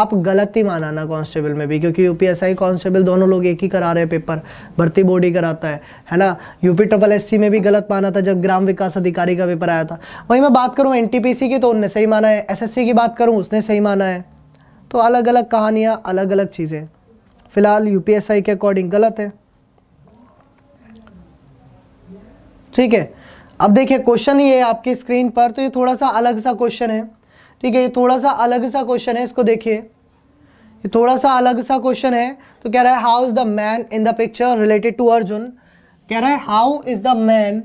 आप गलत ही माना ना कांस्टेबल में भी क्योंकि यूपीएसआई कांस्टेबल दोनों लोग एक ही करा रहे हैं पेपर भर्ती बोर्ड ही कराता है है ना यूपी ट्रिपल एस में भी गलत माना था जब ग्राम विकास अधिकारी का पेपर आया था वहीं मैं बात करूँ एन की तो उनने सही माना है एस की बात करूँ उसने सही माना है तो अलग अलग कहानियाँ अलग अलग चीज़ें फिलहाल यू के अकॉर्डिंग गलत है ठीक है अब देखिए क्वेश्चन ये है आपकी स्क्रीन पर तो ये थोड़ा सा अलग सा क्वेश्चन है ठीक है ये थोड़ा सा अलग सा क्वेश्चन है इसको देखिए ये थोड़ा सा अलग सा क्वेश्चन है तो कह रहा है how is the man in the picture related to Arjun कह रहा है how is the man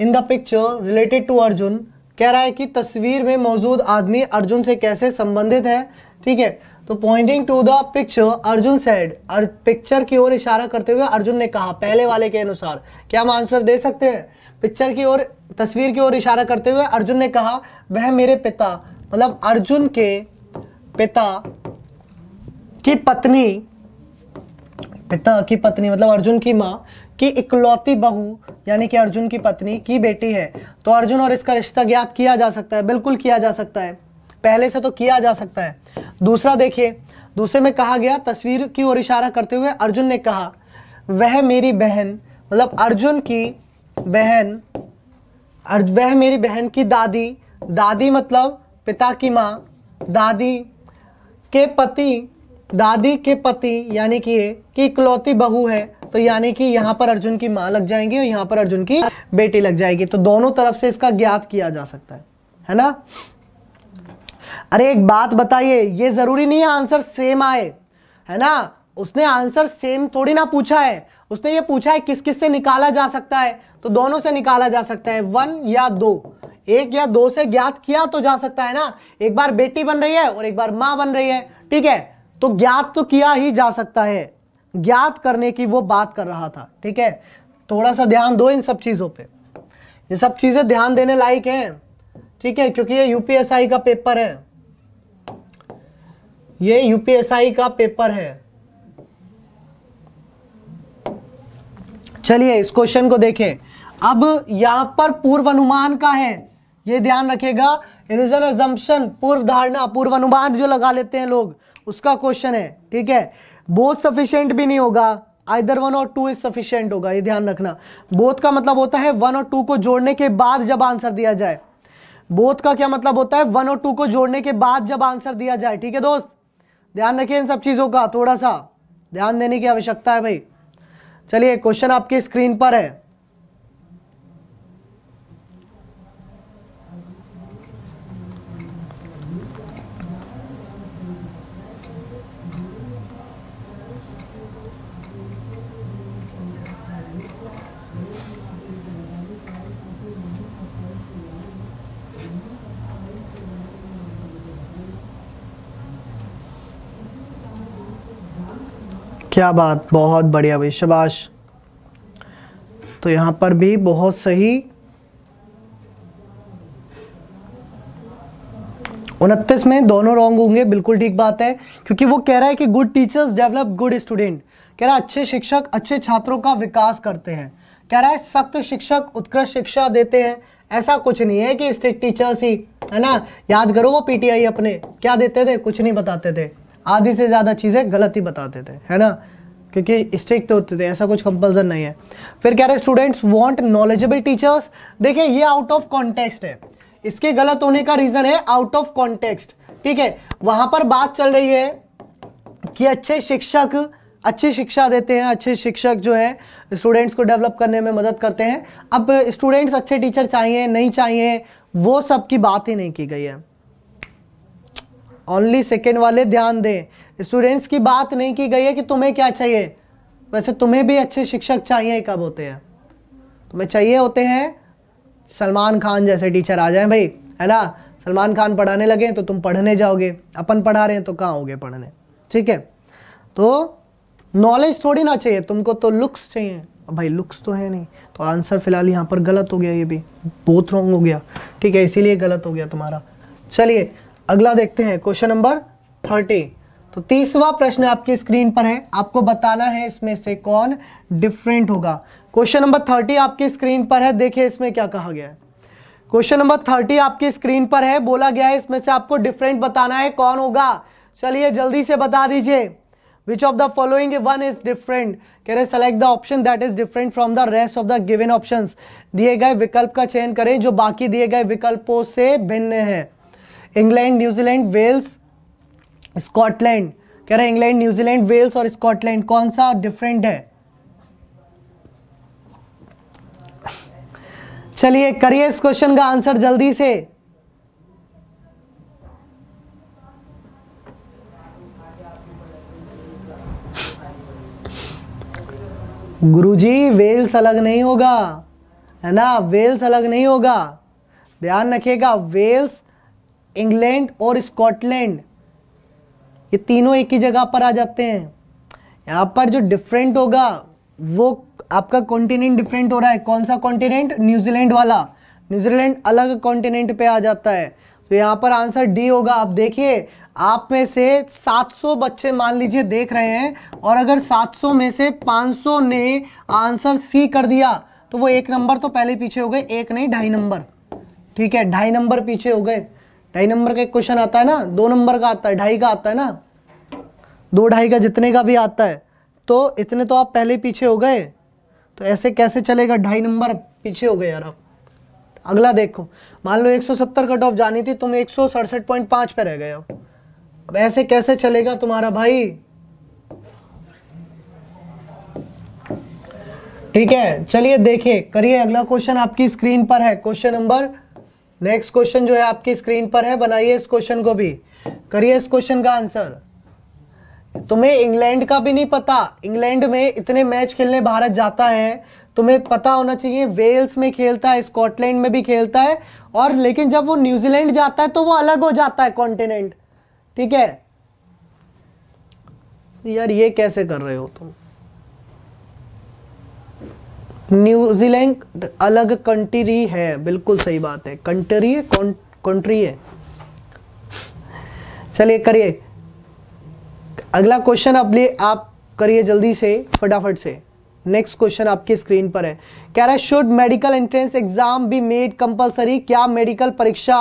in the picture related to Arjun कह रहा है कि तस्वीर में मौजूद आदमी अर्जुन से कैसे संबंधित है ठीक है तो pointing to the picture Arjun said picture की ओर इशारा करते हुए अर्जुन ने कहा पहले वाले के अनुसार क्या हम आंसर दे सकते हैं पिक्चर की ओर तस्वीर की ओर इशारा करते हुए अर्जुन ने कहा वह मेरे पिता मतलब अर्जुन के पिता की पत्नी पिता की पत्नी मतलब अर्जुन की माँ की इकलौती बहू यानी कि अर्जुन की पत्नी की बेटी है तो अर्जुन और इसका रिश्ता ज्ञात किया जा सकता है बिल्कुल किया जा सकता है पहले से तो किया जा सकता है दूसरा देखिए दूसरे में कहा गया तस्वीर की ओर इशारा करते हुए अर्जुन ने कहा वह मेरी बहन मतलब अर्जुन की बहन वह मेरी बहन की दादी दादी मतलब पिता की माँ दादी के पति दादी के पति यानी कि ये की इकलौती बहू है तो यानी कि यहाँ पर अर्जुन की माँ लग जाएंगी और यहाँ पर अर्जुन की बेटी लग जाएगी तो दोनों तरफ से इसका ज्ञात किया जा सकता है है ना अरे एक बात बताइए ये जरूरी नहीं है आंसर सेम आए है ना उसने आंसर सेम थोड़ी ना पूछा है उसने ये पूछा है किस किस से निकाला जा सकता है तो दोनों से निकाला जा सकता है वन या दो एक या दो से ज्ञात किया तो जा सकता है ना एक बार बेटी बन रही है और एक बार मां बन रही है ठीक है तो ज्ञात तो किया ही जा सकता है ज्ञात करने की वो बात कर रहा था ठीक है थोड़ा सा ध्यान दो इन सब चीज़ों पे ये सब चीज़ें ध्यान देने लायक हैं ठीक है क्योंकि ये यूपीएसआई का पेपर है ये यूपीएसआई का पेपर है चलिए इस क्वेश्चन को देखें अब यहां पर पूर्वानुमान का है ये ध्यान रखेगा इट इज एन एजम्पन पूर्व धारणा पूर्व अनुमान जो लगा लेते हैं लोग उसका क्वेश्चन है ठीक है बोथ सफिशियंट भी नहीं होगा आइदर वन और टू इज सफिशियंट होगा ये ध्यान रखना बोथ का मतलब होता है वन और टू को जोड़ने के बाद जब आंसर दिया जाए बोथ का क्या मतलब होता है वन और टू को जोड़ने के बाद जब आंसर दिया जाए ठीक है दोस्त ध्यान रखिए इन सब चीज़ों का थोड़ा सा ध्यान देने की आवश्यकता है भाई चलिए क्वेश्चन आपके स्क्रीन पर है क्या बात बहुत बढ़िया भाई शबाश तो यहां पर भी बहुत सही उनतीस में दोनों रॉन्ग होंगे बिल्कुल ठीक बात है क्योंकि वो कह रहा है कि good teachers develop good student कह रहा है अच्छे शिक्षक अच्छे छात्रों का विकास करते हैं कह रहा है सख्त शिक्षक उत्कृष्ट शिक्षा देते हैं ऐसा कुछ नहीं है कि स्ट्रिक्ट टीचर्स ही है ना याद करो वो पीटीआई अपने क्या देते थे कुछ नहीं बताते थे आधी से ज़्यादा चीज़ें गलत ही बताते थे है ना क्योंकि स्ट्रिक्ट तो होते थे ऐसा कुछ कंपल्सन नहीं है फिर कह रहे स्टूडेंट्स वांट नॉलेजेबल टीचर्स देखिए ये आउट ऑफ कॉन्टेक्स्ट है इसके गलत होने का रीज़न है आउट ऑफ कॉन्टेक्स्ट ठीक है वहाँ पर बात चल रही है कि अच्छे शिक्षक अच्छी शिक्षा देते हैं अच्छे शिक्षक जो है स्टूडेंट्स को डेवलप करने में मदद करते हैं अब स्टूडेंट्स अच्छे टीचर चाहिए नहीं चाहिए वो सब की बात ही नहीं की गई है ओनली सेकेंड वाले ध्यान दें स्टूडेंट्स की बात नहीं की गई है कि तुम्हें क्या चाहिए वैसे तुम्हें भी अच्छे शिक्षक चाहिए कब होते हैं तुम्हें चाहिए होते हैं सलमान खान जैसे टीचर आ जाए भाई है ना सलमान खान पढ़ाने लगे तो तुम पढ़ने जाओगे अपन पढ़ा रहे हैं तो कहाँ होगे पढ़ने ठीक है तो नॉलेज थोड़ी ना चाहिए तुमको तो लुक्स चाहिए भाई लुक्स तो है नहीं तो आंसर फिलहाल यहाँ पर गलत हो गया ये भी बहुत रॉन्ग हो गया ठीक है इसीलिए गलत हो गया तुम्हारा चलिए अगला देखते हैं क्वेश्चन नंबर थर्टी तो तीसवा प्रश्न आपकी स्क्रीन पर है आपको बताना है इसमें से कौन डिफरेंट होगा क्वेश्चन नंबर थर्टी आपकी स्क्रीन पर है देखिए इसमें क्या कहा गया है क्वेश्चन नंबर थर्टी आपकी स्क्रीन पर है बोला गया है इसमें से आपको डिफरेंट बताना है कौन होगा चलिए जल्दी से बता दीजिए which of the following one is different कह रहे select the option that is different from the rest of the given options दिए गए विकल्प का चयन करें जो बाकी दिए गए विकल्पों से भिन्न है इंग्लैंड न्यूजीलैंड वेल्स स्कॉटलैंड कह रहे हैं इंग्लैंड न्यूजीलैंड वेल्स और स्कॉटलैंड कौन सा डिफरेंट है चलिए करिए इस क्वेश्चन का आंसर जल्दी से गुरुजी वेल्स अलग नहीं होगा है ना वेल्स अलग नहीं होगा ध्यान रखिएगा वेल्स इंग्लैंड और स्कॉटलैंड ये तीनों एक ही जगह पर आ जाते हैं यहाँ पर जो डिफरेंट होगा वो आपका कॉन्टिनेंट डिफरेंट हो रहा है कौन सा कॉन्टिनेंट न्यूजीलैंड वाला न्यूजीलैंड अलग कॉन्टिनेंट पे आ जाता है तो यहाँ पर आंसर डी होगा आप देखिए आप में से 700 बच्चे मान लीजिए देख रहे हैं और अगर 700 में से 500 ने आंसर सी कर दिया तो वो एक नंबर तो पहले पीछे हो गए एक नहीं ढाई नंबर ठीक है ढाई नंबर पीछे हो गए ढाई नंबर का एक क्वेश्चन आता है ना दो नंबर का आता है ढाई का आता है ना दो ढाई का जितने का भी आता है तो इतने तो आप पहले पीछे हो गए तो ऐसे कैसे चलेगा ढाई नंबर पीछे हो गए यार आप अगला देखो मान लो 170 कट ऑफ जानी थी तुम एक पे रह गए हो अब ऐसे कैसे चलेगा तुम्हारा भाई ठीक है चलिए देखिए करिए अगला क्वेश्चन आपकी स्क्रीन पर है क्वेश्चन नंबर नेक्स्ट क्वेश्चन जो है आपकी स्क्रीन पर है बनाइए इस क्वेश्चन को भी करिए इस क्वेश्चन का आंसर तुम्हें इंग्लैंड का भी नहीं पता इंग्लैंड में इतने मैच खेलने भारत जाता है तुम्हें पता होना चाहिए वेल्स में खेलता है स्कॉटलैंड में भी खेलता है और लेकिन जब वो न्यूजीलैंड जाता है तो वो अलग हो जाता है कॉन्टिनेंट ठीक है तो यार ये कैसे कर रहे हो तुम न्यूजीलैंड अलग कंट्री है बिल्कुल सही बात है कंट्री है कंट्री है चलिए करिए अगला क्वेश्चन आप ले आप करिए जल्दी से फटाफट से नेक्स्ट क्वेश्चन आपकी स्क्रीन पर है कह रहा है should medical entrance exam be made compulsory क्या मेडिकल परीक्षा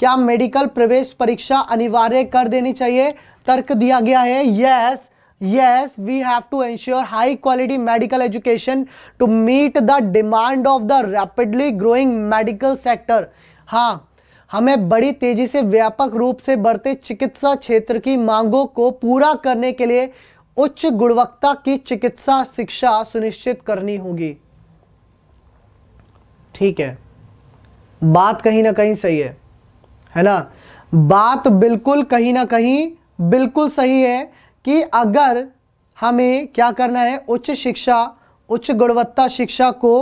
क्या मेडिकल प्रवेश परीक्षा अनिवार्य कर देनी चाहिए तर्क दिया गया है yes yes we have to ensure high quality medical education to meet the demand of the rapidly growing medical sector हाँ हमें बड़ी तेजी से व्यापक रूप से बढ़ते चिकित्सा क्षेत्र की मांगों को पूरा करने के लिए उच्च गुणवत्ता की चिकित्सा शिक्षा सुनिश्चित करनी होगी ठीक है बात कहीं ना कहीं सही है है ना बात बिल्कुल कहीं ना कहीं बिल्कुल सही है कि अगर हमें क्या करना है उच्च शिक्षा उच्च गुणवत्ता शिक्षा को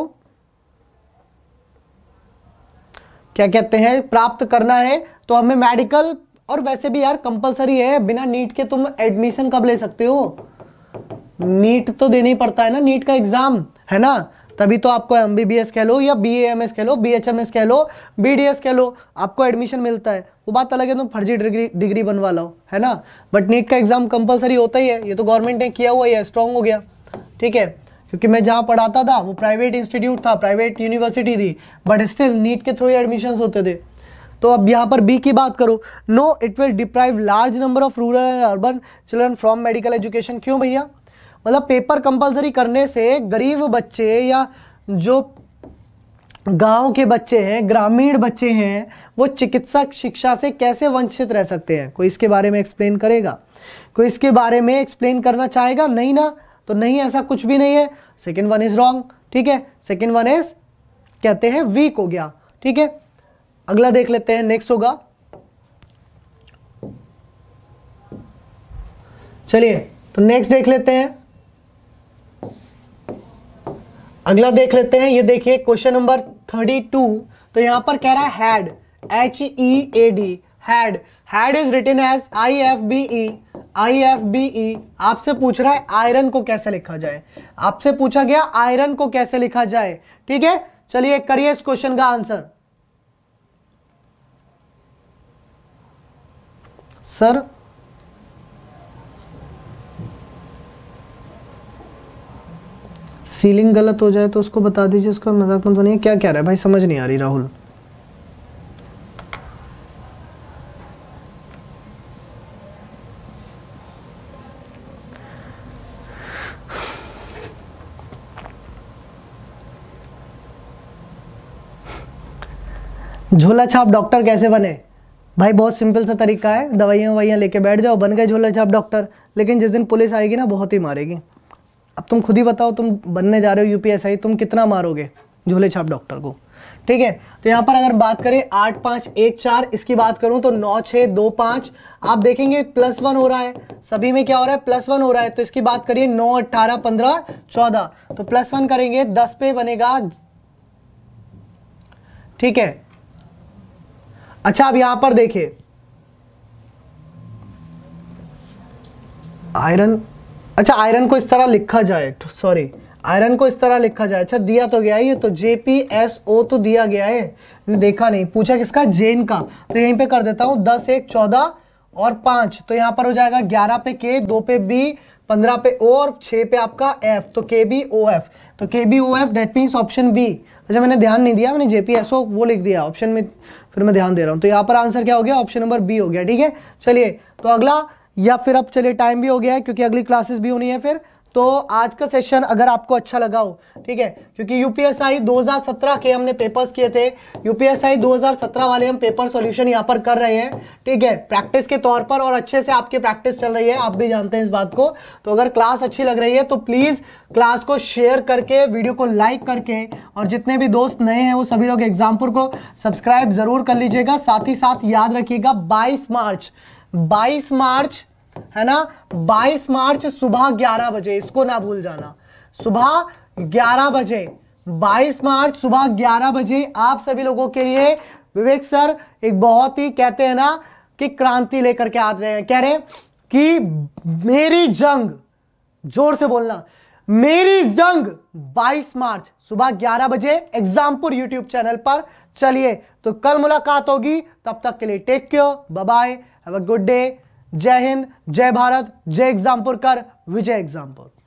क्या कहते हैं प्राप्त करना है तो हमें मेडिकल और वैसे भी यार कंपलसरी है बिना नीट के तुम एडमिशन कब ले सकते हो नीट तो देना ही पड़ता है ना नीट का एग्जाम है ना तभी तो आपको एम बी बी एस कह लो या बी एम एस कह लो बी एच एम एस कह लो बी डी एस कह लो आपको एडमिशन मिलता है वो बात अलग है तुम तो फर्जी डिग्री डिग्री बनवा लाओ है ना बट नीट का एग्ज़ाम कंपलसरी होता ही है ये तो गवर्नमेंट ने किया हुआ है स्ट्रांग हो गया ठीक है क्योंकि मैं जहाँ पढ़ाता था वो प्राइवेट इंस्टीट्यूट था प्राइवेट यूनिवर्सिटी थी बट स्टिल नीट के थ्रू ही एडमिशन होते थे तो अब यहाँ पर बी की बात करो no it will deprive large number of rural and urban children from medical education क्यों भैया मतलब पेपर कंपलसरी करने से गरीब बच्चे या जो गांव के बच्चे हैं ग्रामीण बच्चे हैं वो चिकित्सा शिक्षा से कैसे वंचित रह सकते हैं कोई इसके बारे में एक्सप्लेन करेगा कोई इसके बारे में एक्सप्लेन करना चाहेगा नहीं ना तो नहीं ऐसा कुछ भी नहीं है सेकेंड वन इज रॉन्ग ठीक है सेकेंड वन इज कहते हैं वीक हो गया ठीक है अगला देख लेते हैं नेक्स्ट होगा चलिए तो नेक्स्ट देख लेते हैं अगला देख लेते हैं ये देखिए क्वेश्चन नंबर थर्टी टू तो यहां पर कह रहा है head H E A D head head is written as I F B E I F B E आपसे पूछ रहा है आयरन को कैसे लिखा जाए आपसे पूछा गया आयरन को कैसे लिखा जाए ठीक है चलिए करिए इस क्वेश्चन का आंसर सर सीलिंग गलत हो जाए तो उसको बता दीजिए उसका मजाक मत बनिए क्या क्या रहा है भाई समझ नहीं आ रही राहुल झोला छाप डॉक्टर कैसे बने भाई बहुत सिंपल सा तरीका है दवाइयाँ ववाइयाँ लेके बैठ जाओ बन गए झोला छाप डॉक्टर लेकिन जिस दिन पुलिस आएगी ना बहुत ही मारेगी अब तुम खुद ही बताओ तुम बनने जा रहे हो यूपीएसआई तुम कितना मारोगे झोले छाप डॉक्टर को ठीक है तो यहां पर अगर बात करें आठ पांच एक चार इसकी बात करूं तो नौ छह दो पांच आप देखेंगे प्लस वन हो रहा है सभी में क्या हो रहा है प्लस वन हो रहा है तो इसकी बात करिए नौ अट्ठारह पंद्रह चौदह तो प्लस वन करेंगे दस पे बनेगा ठीक है अच्छा अब यहां पर देखिए आयरन अच्छा आयरन को इस तरह लिखा जाए सॉरी तो, आयरन को इस तरह लिखा जाए अच्छा दिया तो गया है ये तो जेपीएसओ तो दिया गया है देखा नहीं पूछा किसका जेन का तो यहीं पे कर देता हूँ दस एक चौदह और पांच तो यहाँ पर हो जाएगा ग्यारह पे के दो पे बी पंद्रह पे ओ और छह पे आपका एफ तो के बी ओ एफ तो K B O F that means option B अच्छा मैंने ध्यान नहीं दिया मैंने जेपीएसओ ओ वो लिख दिया ऑप्शन में फिर मैं ध्यान दे रहा हूँ तो यहाँ पर आंसर क्या हो गया ऑप्शन नंबर बी हो गया ठीक है चलिए तो अगला या फिर अब चलिए टाइम भी हो गया है क्योंकि अगली क्लासेस भी होनी है फिर तो आज का सेशन अगर आपको अच्छा लगा हो ठीक है क्योंकि यूपीएसआई 2017 के हमने पेपर्स किए थे यूपीएसआई 2017 वाले हम पेपर सॉल्यूशन यहाँ पर कर रहे हैं ठीक है प्रैक्टिस के तौर पर और अच्छे से आपकी प्रैक्टिस चल रही है आप भी जानते हैं इस बात को तो अगर क्लास अच्छी लग रही है तो प्लीज़ क्लास को शेयर करके वीडियो को लाइक करके और जितने भी दोस्त नए हैं वो सभी लोग एग्जामपुर को सब्सक्राइब ज़रूर कर लीजिएगा साथ ही साथ याद रखिएगा बाईस मार्च बाईस मार्च है ना 22 मार्च सुबह 11 बजे इसको ना भूल जाना सुबह 11 बजे 22 मार्च सुबह 11 बजे आप सभी लोगों के लिए विवेक सर एक बहुत ही कहते हैं ना कि क्रांति लेकर के आते हैं कह रहे कि मेरी जंग जोर से बोलना मेरी जंग 22 मार्च सुबह 11 बजे एग्जामपुर यूट्यूब चैनल पर चलिए तो कल मुलाकात होगी तब तक के लिए take care bye have a good day Jai Hind जय भारत जय एग्जामपुर कर विजय एग्जामपुर